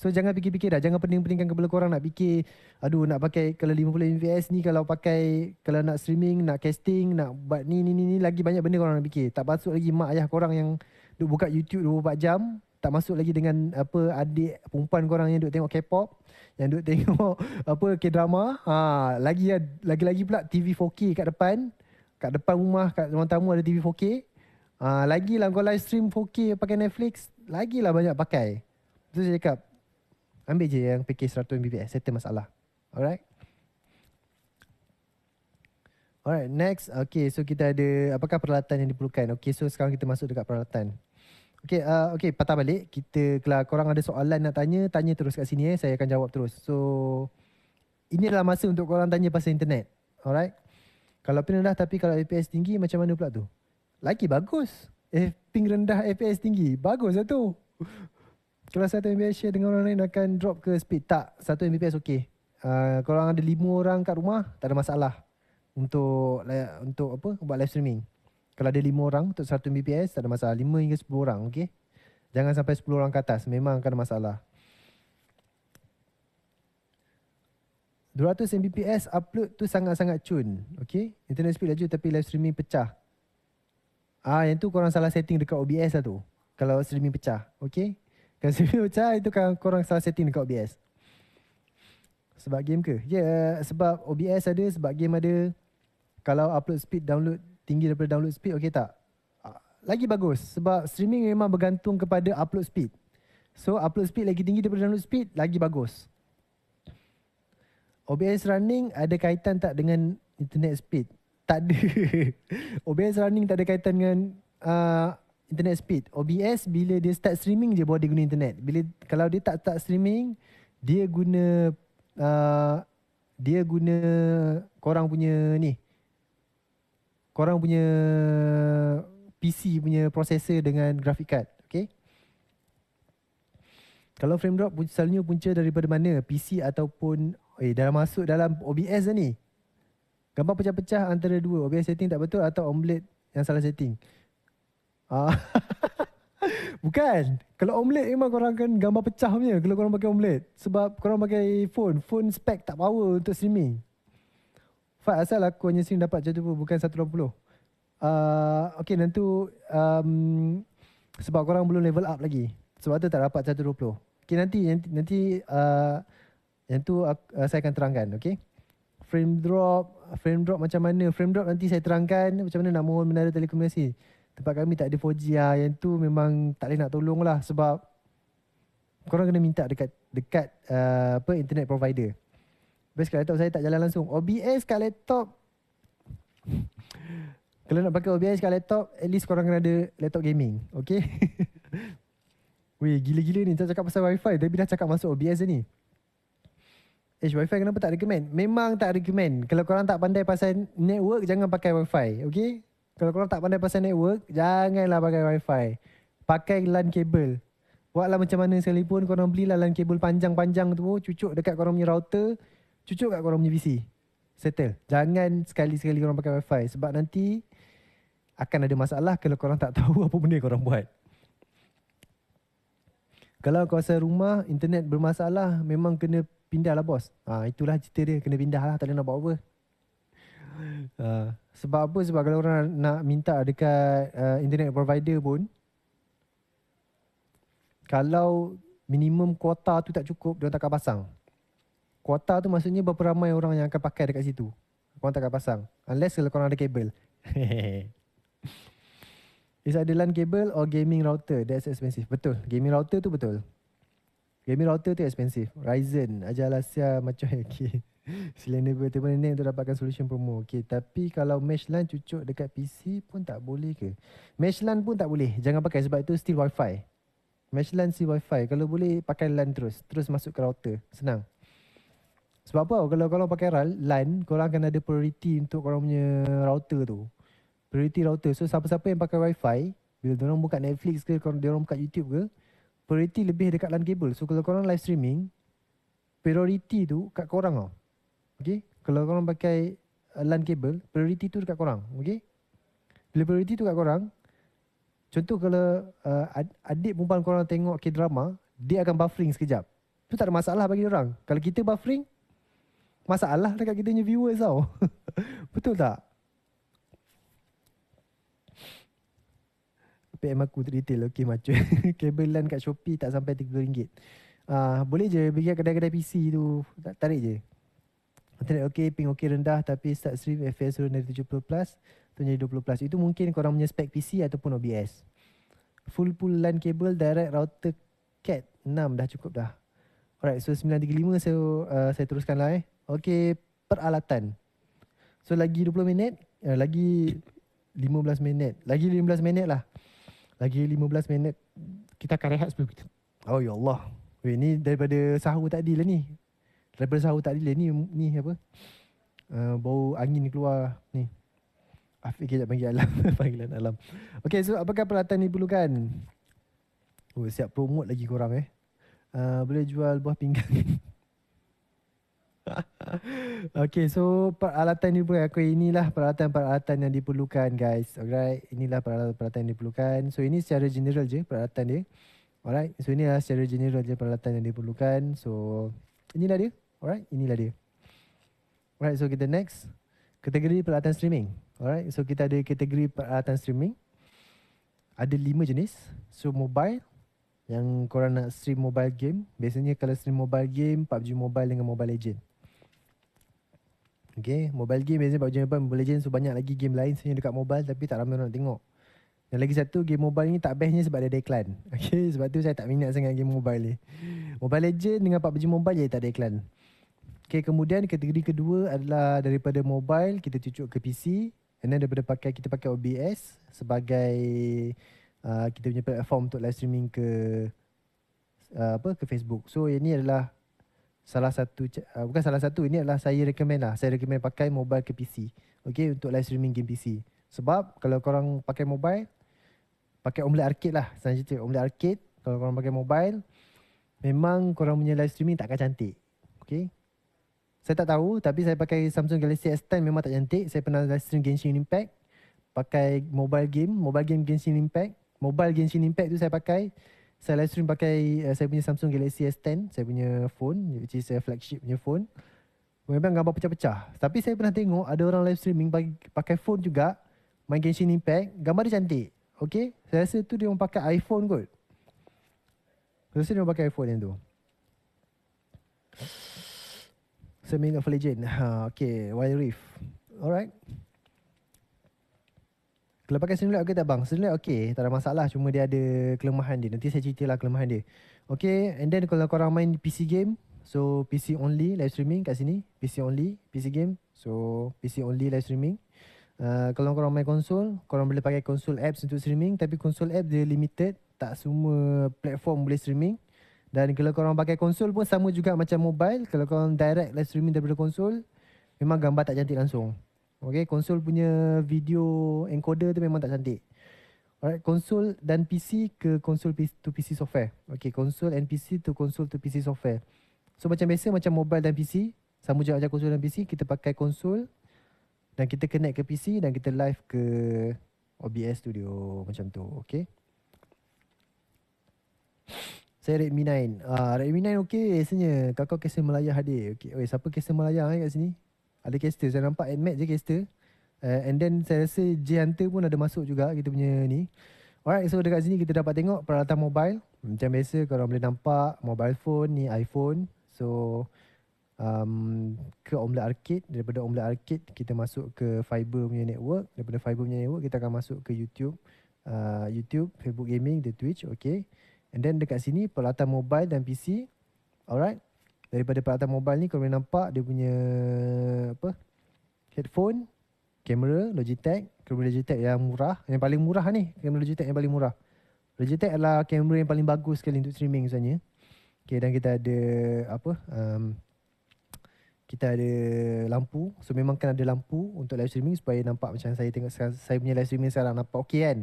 So jangan fikir-fikir dah. Jangan pening-peningkan kepala korang nak fikir. Aduh nak pakai kalau 50 MVS ni. Kalau pakai kalau nak streaming, nak casting, nak buat ni, ni, ni, ni. Lagi banyak benda korang nak fikir. Tak masuk lagi mak ayah korang yang duk buka YouTube 24 jam. Tak masuk lagi dengan apa adik perempuan korang yang duk tengok K-pop. Yang duk tengok apa K-drama. Ha, lagi, lagi-lagi pula TV 4K kat depan. Kat depan rumah, kat rumah tamu ada TV 4K. Ha, lah, kau live stream 4K pakai Netflix. Lagi lah banyak pakai. Itu saya cakap. Ambil je yang PK 100 Mbps Settle masalah Alright Alright next Okay so kita ada Apakah peralatan yang diperlukan Okay so sekarang kita masuk dekat peralatan Okay, uh, okay patah balik Kita kalau korang ada soalan nak tanya Tanya terus kat sini eh Saya akan jawab terus So Ini adalah masa untuk korang tanya pasal internet Alright Kalau ping rendah tapi kalau FPS tinggi Macam mana pula tu Lagi bagus eh, Ping rendah FPS tinggi Bagus lah tu kalau satu Mbps share dengan orang lain akan drop ke speed Tak, satu Mbps okey uh, Kalau ada lima orang kat rumah, tak ada masalah Untuk untuk apa buat live streaming Kalau ada lima orang untuk satu Mbps, tak ada masalah lima hingga sepuluh orang, okey Jangan sampai sepuluh orang ke atas, memang akan ada masalah 200 Mbps upload tu sangat-sangat cun okey? Internet speed laju tapi live streaming pecah Ah, Yang tu korang salah setting dekat OBS lah tu Kalau streaming pecah Okay Kan saya macam itu kan korang salah setting dekat OBS. Sebab game ke? Ya, yeah, sebab OBS ada, sebab game ada. Kalau upload speed, download tinggi daripada download speed, okey tak? Ah, lagi bagus. Sebab streaming memang bergantung kepada upload speed. So, upload speed lagi tinggi daripada download speed, lagi bagus. OBS running ada kaitan tak dengan internet speed? Tak ada. OBS running tak ada kaitan dengan uh, internet speed. OBS bila dia start streaming je boleh guna internet. Bila kalau dia tak tak streaming, dia guna uh, dia guna korang punya ni. Korang punya PC punya processor dengan graphic card. Okay. Kalau frame drop selalunya punca daripada mana? PC ataupun eh dalam masuk dalam OBS ni. Gambar pecah-pecah antara dua. OBS setting tak betul atau omelette yang salah setting. Ah. Bukan. Kalau omelet memang korang kan gambar pecah punya kalau korang pakai omelet. Sebab korang pakai phone. Phone spek tak power untuk streaming. Fad, asal aku hanya sering dapat macam tu pun. Bukan 120. Uh, okay, nanti um, sebab korang belum level up lagi. Sebab tu tak dapat 120. Okay, nanti nanti, nanti uh, yang tu uh, saya akan terangkan. Okay. Frame drop. Frame drop macam mana. Frame drop nanti saya terangkan macam mana nak mohon menara telekomunikasi tempat kami tak ada 4G lah. Yang tu memang tak boleh nak tolong lah sebab korang kena minta dekat dekat uh, apa internet provider. Best kat laptop saya tak jalan langsung. OBS kat laptop. Kalau nak pakai OBS kat laptop, at least korang kena ada laptop gaming. Okay? Weh, gila-gila ni. Tak cakap pasal wifi. Tapi dah cakap masuk OBS ni. Eh, wifi kenapa tak recommend? Memang tak recommend. Kalau korang tak pandai pasal network, jangan pakai wifi. Okay? Kalau korang tak pandai pasal network, janganlah pakai wifi. Pakai LAN kabel. Buatlah macam mana pun, korang belilah LAN kabel panjang-panjang tu, oh, cucuk dekat korang punya router, cucuk dekat korang punya PC. Settle. Jangan sekali-sekali korang pakai wifi sebab nanti akan ada masalah kalau korang tak tahu apa benda korang buat. Kalau kawasan rumah internet bermasalah, memang kena pindahlah bos. Ha, itulah cerita dia, kena pindahlah, tak boleh nak buat apa uh, sebab apa sebab kalau orang nak minta dekat uh, internet provider pun kalau minimum kuota tu tak cukup dia takkan pasang kuota tu maksudnya berapa ramai orang yang akan pakai dekat situ korang takkan pasang unless kalau korang ada kabel Is either LAN cable or gaming router That's expensive Betul Gaming router tu betul Gaming router tu expensive Ryzen Ajar Alasya macam Okay Selena Gomez Table Name tu dapatkan solution promo. Okey, tapi kalau mesh LAN cucuk dekat PC pun tak boleh ke? Mesh LAN pun tak boleh. Jangan pakai sebab itu still WiFi. Mesh LAN si WiFi. Kalau boleh pakai LAN terus. Terus masuk ke router. Senang. Sebab apa? Kalau kalau pakai LAN, korang akan ada priority untuk korang punya router tu. Priority router. So siapa-siapa yang pakai WiFi, bila dia orang buka Netflix ke, kalau dia orang buka YouTube ke, priority lebih dekat LAN cable. So kalau korang live streaming, priority tu kat korang tau. Lah. Okey, kalau korang pakai uh, LAN cable priority tu dekat korang, okey? Bila priority tu dekat korang, contoh kalau uh, adik perempuan korang tengok ke drama dia akan buffering sekejap. Tu tak ada masalah bagi orang. Kalau kita buffering, masalah dekat kita punya viewers tau. Betul tak? PM aku retail okey macam kabel LAN kat Shopee tak sampai RM30. Uh, ah, boleh je pergi kedai-kedai PC tu, tarik je. Internet okey, ping okey rendah tapi start stream FPS turun dari 70 plus tu jadi 20 plus. Itu mungkin korang punya spek PC ataupun OBS. Full pull LAN cable direct router CAT 6 dah cukup dah. Alright, so 935 saya so, uh, saya teruskan lah eh. Okey, peralatan. So lagi 20 minit, uh, lagi 15 minit. Lagi 15 minit lah. Lagi 15 minit kita akan rehat sebelum kita. Oh ya Allah. ini daripada sahur tadi lah ni. Daripada sahur tak delay ni ni apa? Uh, bau angin keluar ni. Afiq kejap panggil alam, panggilan alam. Okay, so apakah peralatan ni perlukan? Oh, siap promote lagi korang eh. Uh, boleh jual buah pinggang. okay, so peralatan ni perlukan aku inilah peralatan-peralatan yang diperlukan guys. Alright, inilah peralatan-peralatan yang diperlukan. So ini secara general je peralatan dia. Alright, so inilah secara general je peralatan yang diperlukan. So inilah dia. Alright, inilah dia. Alright, so kita next. Kategori peralatan streaming. Alright, so kita ada kategori peralatan streaming. Ada lima jenis. So, mobile. Yang korang nak stream mobile game. Biasanya kalau stream mobile game, PUBG Mobile dengan Mobile Legend. Okay, mobile game biasanya PUBG Mobile, Mobile Legend. So, banyak lagi game lain sebenarnya dekat mobile tapi tak ramai orang nak tengok. Dan lagi satu, game mobile ni tak bestnya sebab ada iklan. Okay, sebab tu saya tak minat sangat game mobile ni. Mobile Legend dengan PUBG Mobile je tak ada iklan. Okay, kemudian kategori kedua adalah daripada mobile kita cucuk ke PC and then daripada pakai kita pakai OBS sebagai uh, kita punya platform untuk live streaming ke uh, apa ke Facebook. So ini adalah salah satu uh, bukan salah satu ini adalah saya recommend lah. Saya recommend pakai mobile ke PC. Okay, untuk live streaming game PC. Sebab kalau korang pakai mobile pakai Omelette Arcade lah. Saya cerita Omelette Arcade kalau korang pakai mobile memang korang punya live streaming tak akan cantik. Okay, saya tak tahu tapi saya pakai Samsung Galaxy S10 memang tak cantik. Saya pernah live stream Genshin Impact. Pakai mobile game, mobile game Genshin Impact. Mobile Genshin Impact tu saya pakai. Saya live stream pakai uh, saya punya Samsung Galaxy S10, saya punya phone which is a eh, flagship punya phone. Memang gambar pecah-pecah. Tapi saya pernah tengok ada orang live streaming pakai, pakai phone juga main Genshin Impact, gambar dia cantik. Okay, saya rasa tu dia orang pakai iPhone kot. Saya rasa dia orang pakai iPhone yang tu. Swimming of Legend. Ha, okay, Wild Reef. Alright. Kalau pakai Sunlight okey tak bang? Sunlight okey, tak ada masalah. Cuma dia ada kelemahan dia. Nanti saya ceritalah kelemahan dia. Okay, and then kalau korang main PC game, so PC only live streaming kat sini. PC only, PC game. So, PC only live streaming. Uh, kalau korang main konsol, korang boleh pakai konsol apps untuk streaming. Tapi konsol apps dia limited. Tak semua platform boleh streaming. Dan kalau korang pakai konsol pun sama juga macam mobile. Kalau korang direct live streaming daripada konsol, memang gambar tak cantik langsung. Okay, konsol punya video encoder tu memang tak cantik. Alright, konsol dan PC ke konsol to PC software. Okay, konsol and PC to konsol to PC software. So macam biasa, macam mobile dan PC, sama juga macam konsol dan PC, kita pakai konsol dan kita connect ke PC dan kita live ke OBS Studio macam tu. Okay. Saya Redmi 9. Ah uh, Redmi 9 okey rasanya. Kakak kesel Melaya hadir. Okey. Oi, siapa kesel Melaya eh, kat sini? Ada caster. Saya nampak Admet je caster. Uh, and then saya rasa J Hunter pun ada masuk juga kita punya ni. Alright, so dekat sini kita dapat tengok peralatan mobile. Macam biasa kalau boleh nampak mobile phone ni iPhone. So um, ke Omelette Arcade. Daripada Omelette Arcade kita masuk ke fiber punya network. Daripada fiber punya network kita akan masuk ke YouTube. Uh, YouTube, Facebook Gaming, The Twitch. okey. And then dekat sini peralatan mobile dan PC. Alright. Daripada peralatan mobile ni kau boleh nampak dia punya apa? Headphone, kamera Logitech, kamera Logitech yang murah, yang paling murah ni, kamera Logitech yang paling murah. Logitech adalah kamera yang paling bagus sekali untuk streaming sebenarnya. Okay, dan kita ada apa? Um, kita ada lampu. So memang kena ada lampu untuk live streaming supaya nampak macam saya tengok saya punya live streaming sekarang nampak okey kan?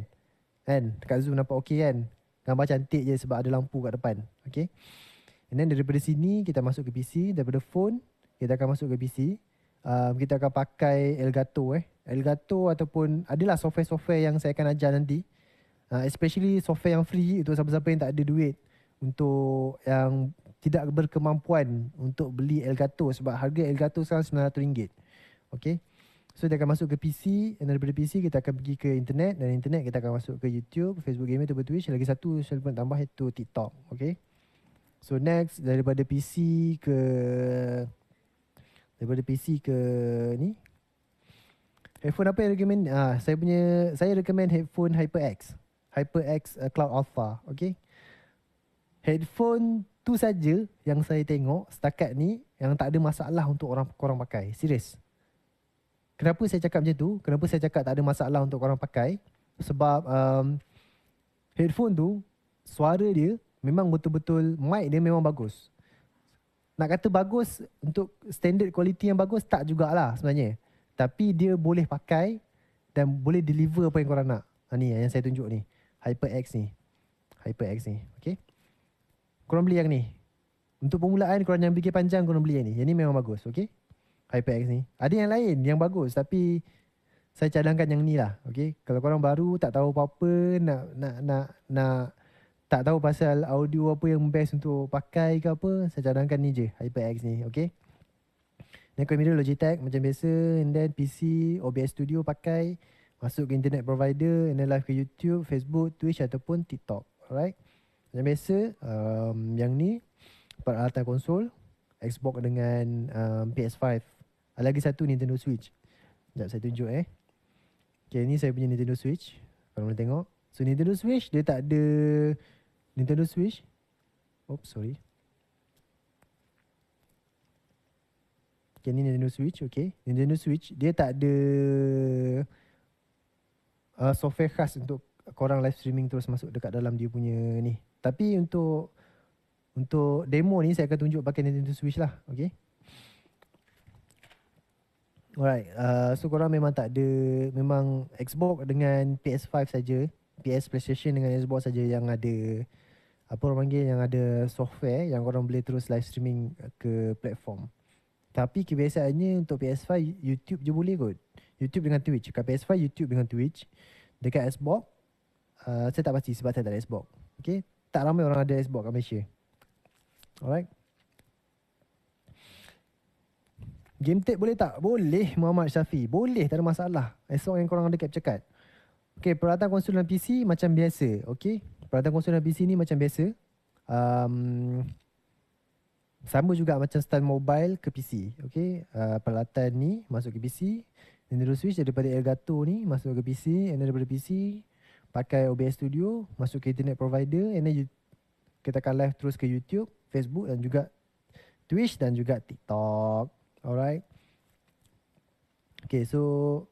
Kan? Dekat Zoom nampak okey kan? gambar cantik je sebab ada lampu kat depan. Okay. And then daripada sini kita masuk ke PC. Daripada phone kita akan masuk ke PC. Um, kita akan pakai Elgato eh. Elgato ataupun adalah software-software yang saya akan ajar nanti. Uh, especially software yang free untuk siapa-siapa yang tak ada duit. Untuk yang tidak berkemampuan untuk beli Elgato sebab harga Elgato sekarang RM900. Okay. So kita akan masuk ke PC And daripada PC kita akan pergi ke internet Dan internet kita akan masuk ke YouTube Facebook Gaming atau Twitch Lagi satu saya pun tambah itu TikTok Okay So next daripada PC ke Daripada PC ke ni Headphone apa yang recommend? Ah, saya punya saya recommend headphone HyperX. HyperX uh, Cloud Alpha, okay. Headphone tu saja yang saya tengok setakat ni yang tak ada masalah untuk orang korang pakai. Serius. Kenapa saya cakap macam tu? Kenapa saya cakap tak ada masalah untuk korang pakai? Sebab um, headphone tu, suara dia memang betul-betul, mic dia memang bagus. Nak kata bagus untuk standard quality yang bagus, tak jugalah sebenarnya. Tapi dia boleh pakai dan boleh deliver apa yang korang nak. Ha, ni yang saya tunjuk ni. HyperX ni. HyperX ni. Okay. Korang beli yang ni. Untuk permulaan, korang jangan fikir panjang korang beli yang ni. Yang ni memang bagus. Okay. HyperX ni. Ada yang lain yang bagus tapi saya cadangkan yang ni lah. Okay. Kalau korang baru tak tahu apa-apa nak nak nak nak tak tahu pasal audio apa yang best untuk pakai ke apa, saya cadangkan ni je HyperX ni. Okay. Neko Mirror Logitech macam biasa and then PC OBS Studio pakai masuk ke internet provider and then live ke YouTube, Facebook, Twitch ataupun TikTok. Alright. Macam biasa um, yang ni peralatan konsol Xbox dengan um, PS5 lagi satu Nintendo Switch. Sekejap saya tunjuk eh. Okay ni saya punya Nintendo Switch. kalau boleh tengok. So Nintendo Switch dia tak ada Nintendo Switch. Oops sorry. Okay ni Nintendo Switch. Okay. Nintendo Switch dia tak ada uh, software khas untuk korang live streaming terus masuk dekat dalam dia punya ni. Tapi untuk untuk demo ni saya akan tunjuk pakai Nintendo Switch lah. Okay. Alright, uh, so korang memang tak ada memang Xbox dengan PS5 saja, PS PlayStation dengan Xbox saja yang ada apa orang panggil yang ada software yang korang boleh terus live streaming ke platform. Tapi kebiasaannya untuk PS5 YouTube je boleh kot. YouTube dengan Twitch. Kat PS5 YouTube dengan Twitch. Dekat Xbox uh, saya tak pasti sebab saya tak ada Xbox. Okay? Tak ramai orang ada Xbox kat Malaysia. Alright. Game tape boleh tak? Boleh Muhammad Syafi. Boleh, tak ada masalah. Esok yang korang ada capture card. Okay, peralatan konsol dan PC macam biasa. Okay, peralatan konsol dan PC ni macam biasa. Um, sama juga macam stand mobile ke PC. Okay, uh, peralatan ni masuk ke PC. Nintendo Switch daripada Elgato ni masuk ke PC. And daripada PC, pakai OBS Studio, masuk ke internet provider. And then kita akan live terus ke YouTube, Facebook dan juga Twitch dan juga TikTok. Alright. Okay, so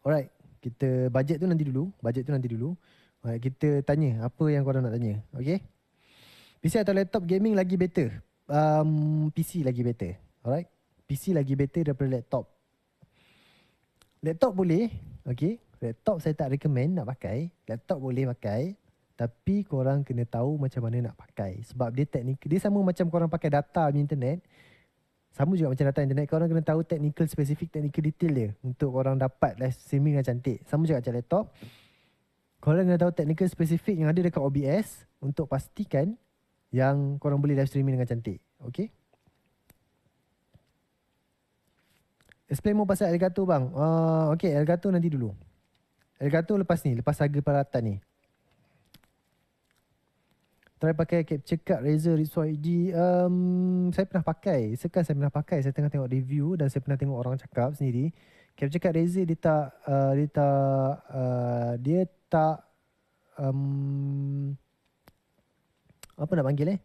alright. Kita budget tu nanti dulu. Budget tu nanti dulu. Alright, kita tanya apa yang korang nak tanya. Okay. PC atau laptop gaming lagi better? Um, PC lagi better. Alright. PC lagi better daripada laptop. Laptop boleh. Okay. Laptop saya tak recommend nak pakai. Laptop boleh pakai. Tapi korang kena tahu macam mana nak pakai. Sebab dia teknik. Dia sama macam korang pakai data di internet. Sama juga macam data internet Korang kena tahu technical specific Technical detail dia Untuk orang dapat live lah streaming dengan cantik Sama juga macam laptop Korang kena tahu technical specific Yang ada dekat OBS Untuk pastikan Yang korang boleh live streaming dengan cantik Okay Explain more pasal Elgato bang uh, Okay Elgato nanti dulu Elgato lepas ni Lepas harga peralatan ni try pakai capture card Razer Rizwan ID um, saya pernah pakai sekal saya pernah pakai saya tengah tengok review dan saya pernah tengok orang cakap sendiri capture card Razer dia tak uh, dia tak uh, dia tak um, apa nak panggil eh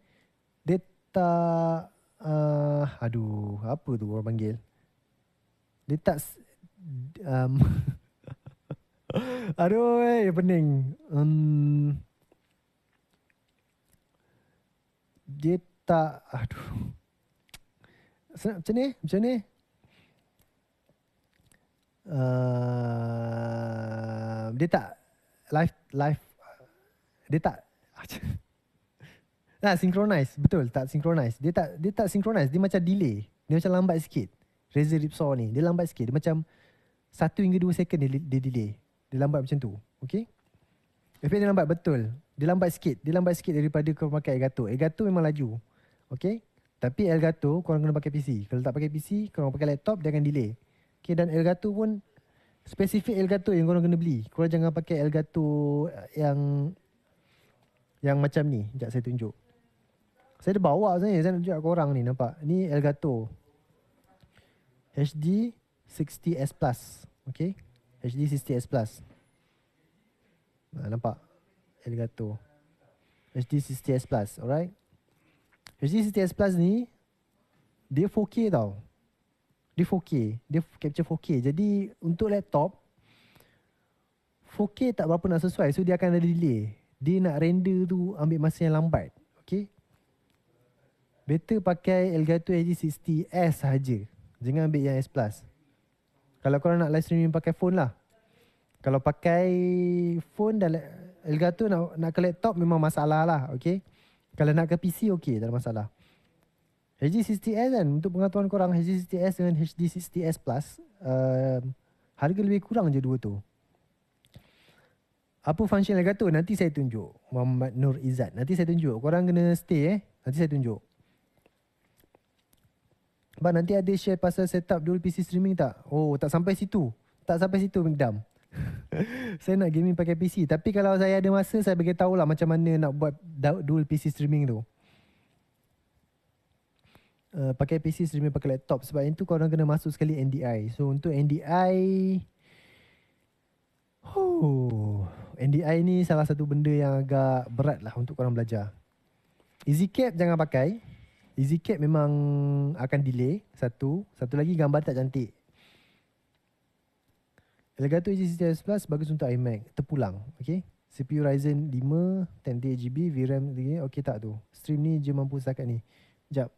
dia tak uh, aduh apa tu orang panggil dia tak um, aduh eh pening um, dia tak aduh macam ni macam ni uh, dia tak live live dia tak tak synchronize betul tak synchronize dia tak dia tak synchronize dia macam delay dia macam lambat sikit Razer Ripsaw ni dia lambat sikit dia macam satu hingga dua second dia, dia delay dia lambat macam tu okey efek dia lambat betul dia lambat sikit. Dia lambat sikit daripada kau pakai Elgato. Elgato memang laju. Okay. Tapi Elgato korang kena pakai PC. Kalau tak pakai PC, korang pakai laptop dia akan delay. Okay. Dan Elgato pun spesifik Elgato yang korang kena beli. Korang jangan pakai Elgato yang yang macam ni. Sekejap saya tunjuk. Saya dah bawa sebenarnya. Saya nak tunjuk orang ni nampak. Ni Elgato. HD 60S Plus. Okay. HD 60S Plus. Nah, nampak? Elgato. HD 60S Plus, alright? HD 60S Plus ni, dia 4K tau. Dia 4K. Dia capture 4K. Jadi, untuk laptop, 4K tak berapa nak sesuai. So, dia akan ada delay. Dia nak render tu ambil masa yang lambat. Okay? Better pakai Elgato HD 60S sahaja. Jangan ambil yang S Plus. Kalau korang nak live streaming pakai phone lah. Kalau pakai phone dan Elgato nak nak ke laptop memang masalah lah, okay? Kalau nak ke PC okey, tak ada masalah. HD 60S kan untuk pengetahuan korang HD 60S dengan HD 60S Plus uh, harga lebih kurang je dua tu. Apa function Elgato nanti saya tunjuk. Muhammad Nur Izzat nanti saya tunjuk. Korang kena stay eh. Nanti saya tunjuk. Bang, nanti ada share pasal setup dual PC streaming tak? Oh, tak sampai situ. Tak sampai situ, Mingdam. saya nak gaming pakai PC tapi kalau saya ada masa saya bagi tahu lah macam mana nak buat dual PC streaming tu uh, pakai PC streaming pakai laptop sebab itu kau orang kena masuk sekali NDI so untuk NDI oh NDI ni salah satu benda yang agak berat lah untuk korang belajar. EasyCap jangan pakai. EasyCap memang akan delay. Satu. Satu lagi gambar tak cantik. Elgato AGCTS Plus bagus untuk iMac. Terpulang. Okay. CPU Ryzen 5, 10 GB, VRAM ni okey tak tu? Stream ni je mampu setakat ni. Sekejap.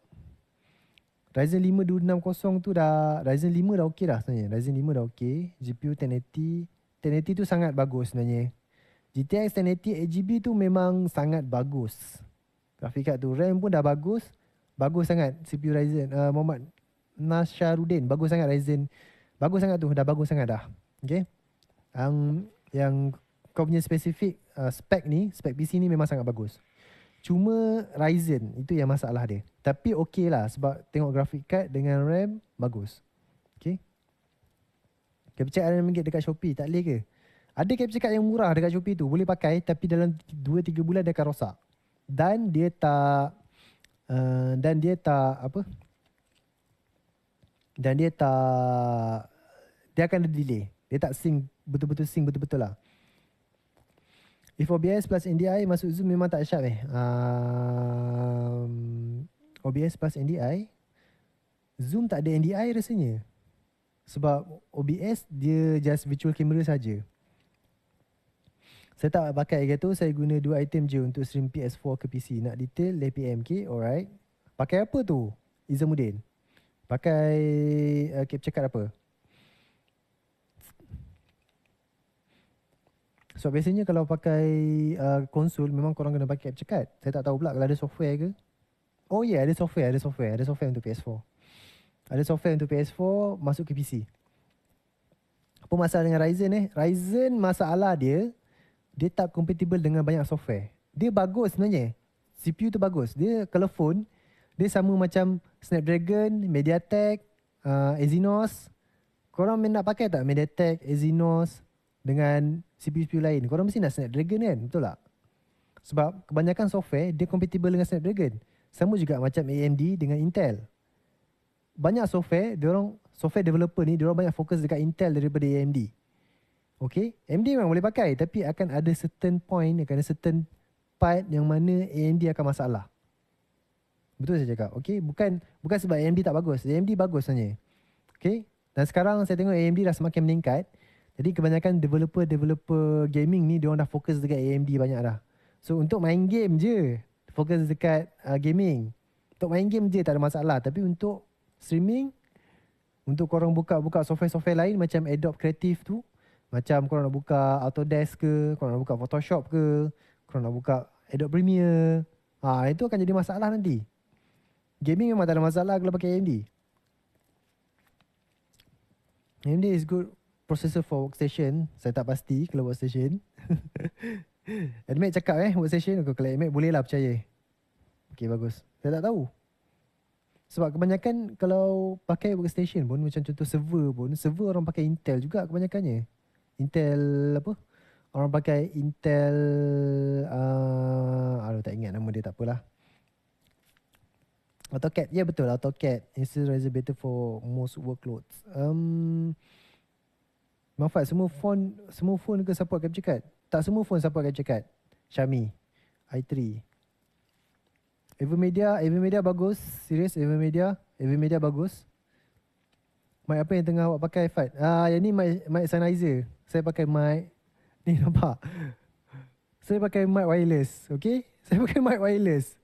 Ryzen 5 260 tu dah, Ryzen 5 dah okey dah sebenarnya. Ryzen 5 dah okey. GPU 1080, 1080 tu sangat bagus sebenarnya. GTX 1080 8 GB tu memang sangat bagus. Grafik card tu. RAM pun dah bagus. Bagus sangat CPU Ryzen. Uh, Muhammad Nasharuddin, bagus sangat Ryzen. Bagus sangat tu, dah bagus sangat dah. Okay. Yang, yang kau punya spesifik uh, spek ni, spek PC ni memang sangat bagus. Cuma Ryzen, itu yang masalah dia. Tapi okey lah sebab tengok grafik card dengan RAM, bagus. Okay. Capture card RM dekat Shopee, tak boleh ke? Ada capture card yang murah dekat Shopee tu, boleh pakai tapi dalam 2-3 bulan dia akan rosak. Dan dia tak... Uh, dan dia tak apa dan dia tak dia akan ada delay dia tak sing betul-betul sing betul-betul lah. If OBS plus NDI masuk Zoom memang tak sharp eh. Um, OBS plus NDI. Zoom tak ada NDI rasanya. Sebab OBS dia just virtual camera saja. Saya tak pakai lagi tu. Saya guna dua item je untuk stream PS4 ke PC. Nak detail, lay PM. Okay, alright. Pakai apa tu, Izamuddin? Pakai uh, cap card apa? So biasanya kalau pakai uh, konsol memang korang kena pakai cekat. Saya tak tahu pula kalau ada software ke. Oh yeah, ada software, ada software, ada software untuk PS4. Ada software untuk PS4 masuk ke PC. Apa masalah dengan Ryzen eh? Ryzen masalah dia dia tak compatible dengan banyak software. Dia bagus sebenarnya. CPU tu bagus. Dia kalau phone dia sama macam Snapdragon, MediaTek, uh, Exynos. Korang nak pakai tak MediaTek, Exynos, dengan CPU-CPU lain. Korang mesti nak Snapdragon kan? Betul tak? Sebab kebanyakan software dia compatible dengan Snapdragon. Sama juga macam AMD dengan Intel. Banyak software, dia orang software developer ni dia orang banyak fokus dekat Intel daripada AMD. Okay? AMD memang boleh pakai tapi akan ada certain point, akan ada certain part yang mana AMD akan masalah. Betul saya cakap. Okay? Bukan bukan sebab AMD tak bagus. AMD bagus sebenarnya. Okay? Dan sekarang saya tengok AMD dah semakin meningkat. Jadi kebanyakan developer-developer gaming ni dia orang dah fokus dekat AMD banyak dah. So untuk main game je fokus dekat uh, gaming. Untuk main game je tak ada masalah tapi untuk streaming untuk korang buka-buka software-software lain macam Adobe Creative tu macam korang nak buka Autodesk ke, korang nak buka Photoshop ke, korang nak buka Adobe Premiere. Ha, itu akan jadi masalah nanti. Gaming memang tak ada masalah kalau pakai AMD. AMD is good processor for workstation saya tak pasti kalau workstation admit cakap eh workstation kalau, kalau admit boleh lah percaya Okay bagus saya tak tahu sebab kebanyakan kalau pakai workstation pun macam contoh server pun server orang pakai Intel juga kebanyakannya Intel apa orang pakai Intel uh, aduh tak ingat nama dia tak apalah AutoCAD ya yeah, betul AutoCAD is a for most workloads um, Manfaat semua phone semua phone ke support capture card? Tak semua phone support capture card. Xiaomi i3. Evermedia Evermedia bagus. Serius Evermedia Evermedia bagus. Mic apa yang tengah awak pakai Fat? Ah, uh, yang ni mic mic Sennheiser. Saya pakai mic ni nampak. Saya pakai mic wireless, okey? Saya pakai mic wireless.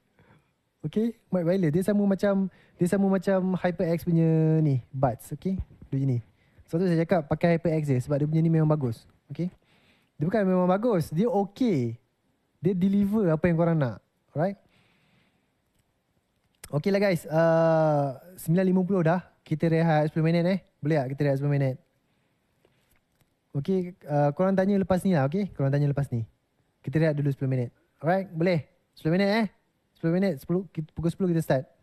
Okey, mic wireless. Dia sama macam dia sama macam HyperX punya ni, buds, okey? Dua ni. Sebab tu saya cakap pakai HyperX je sebab dia punya ni memang bagus. Okay. Dia bukan memang bagus. Dia okay. Dia deliver apa yang korang nak. Alright. Okay lah guys. Uh, 9.50 dah. Kita rehat 10 minit eh. Boleh tak kita rehat 10 minit? Okay. Uh, korang tanya lepas ni lah. Okay. Korang tanya lepas ni. Kita rehat dulu 10 minit. Alright. Boleh. 10 minit eh. 10 minit. 10, pukul 10 kita start.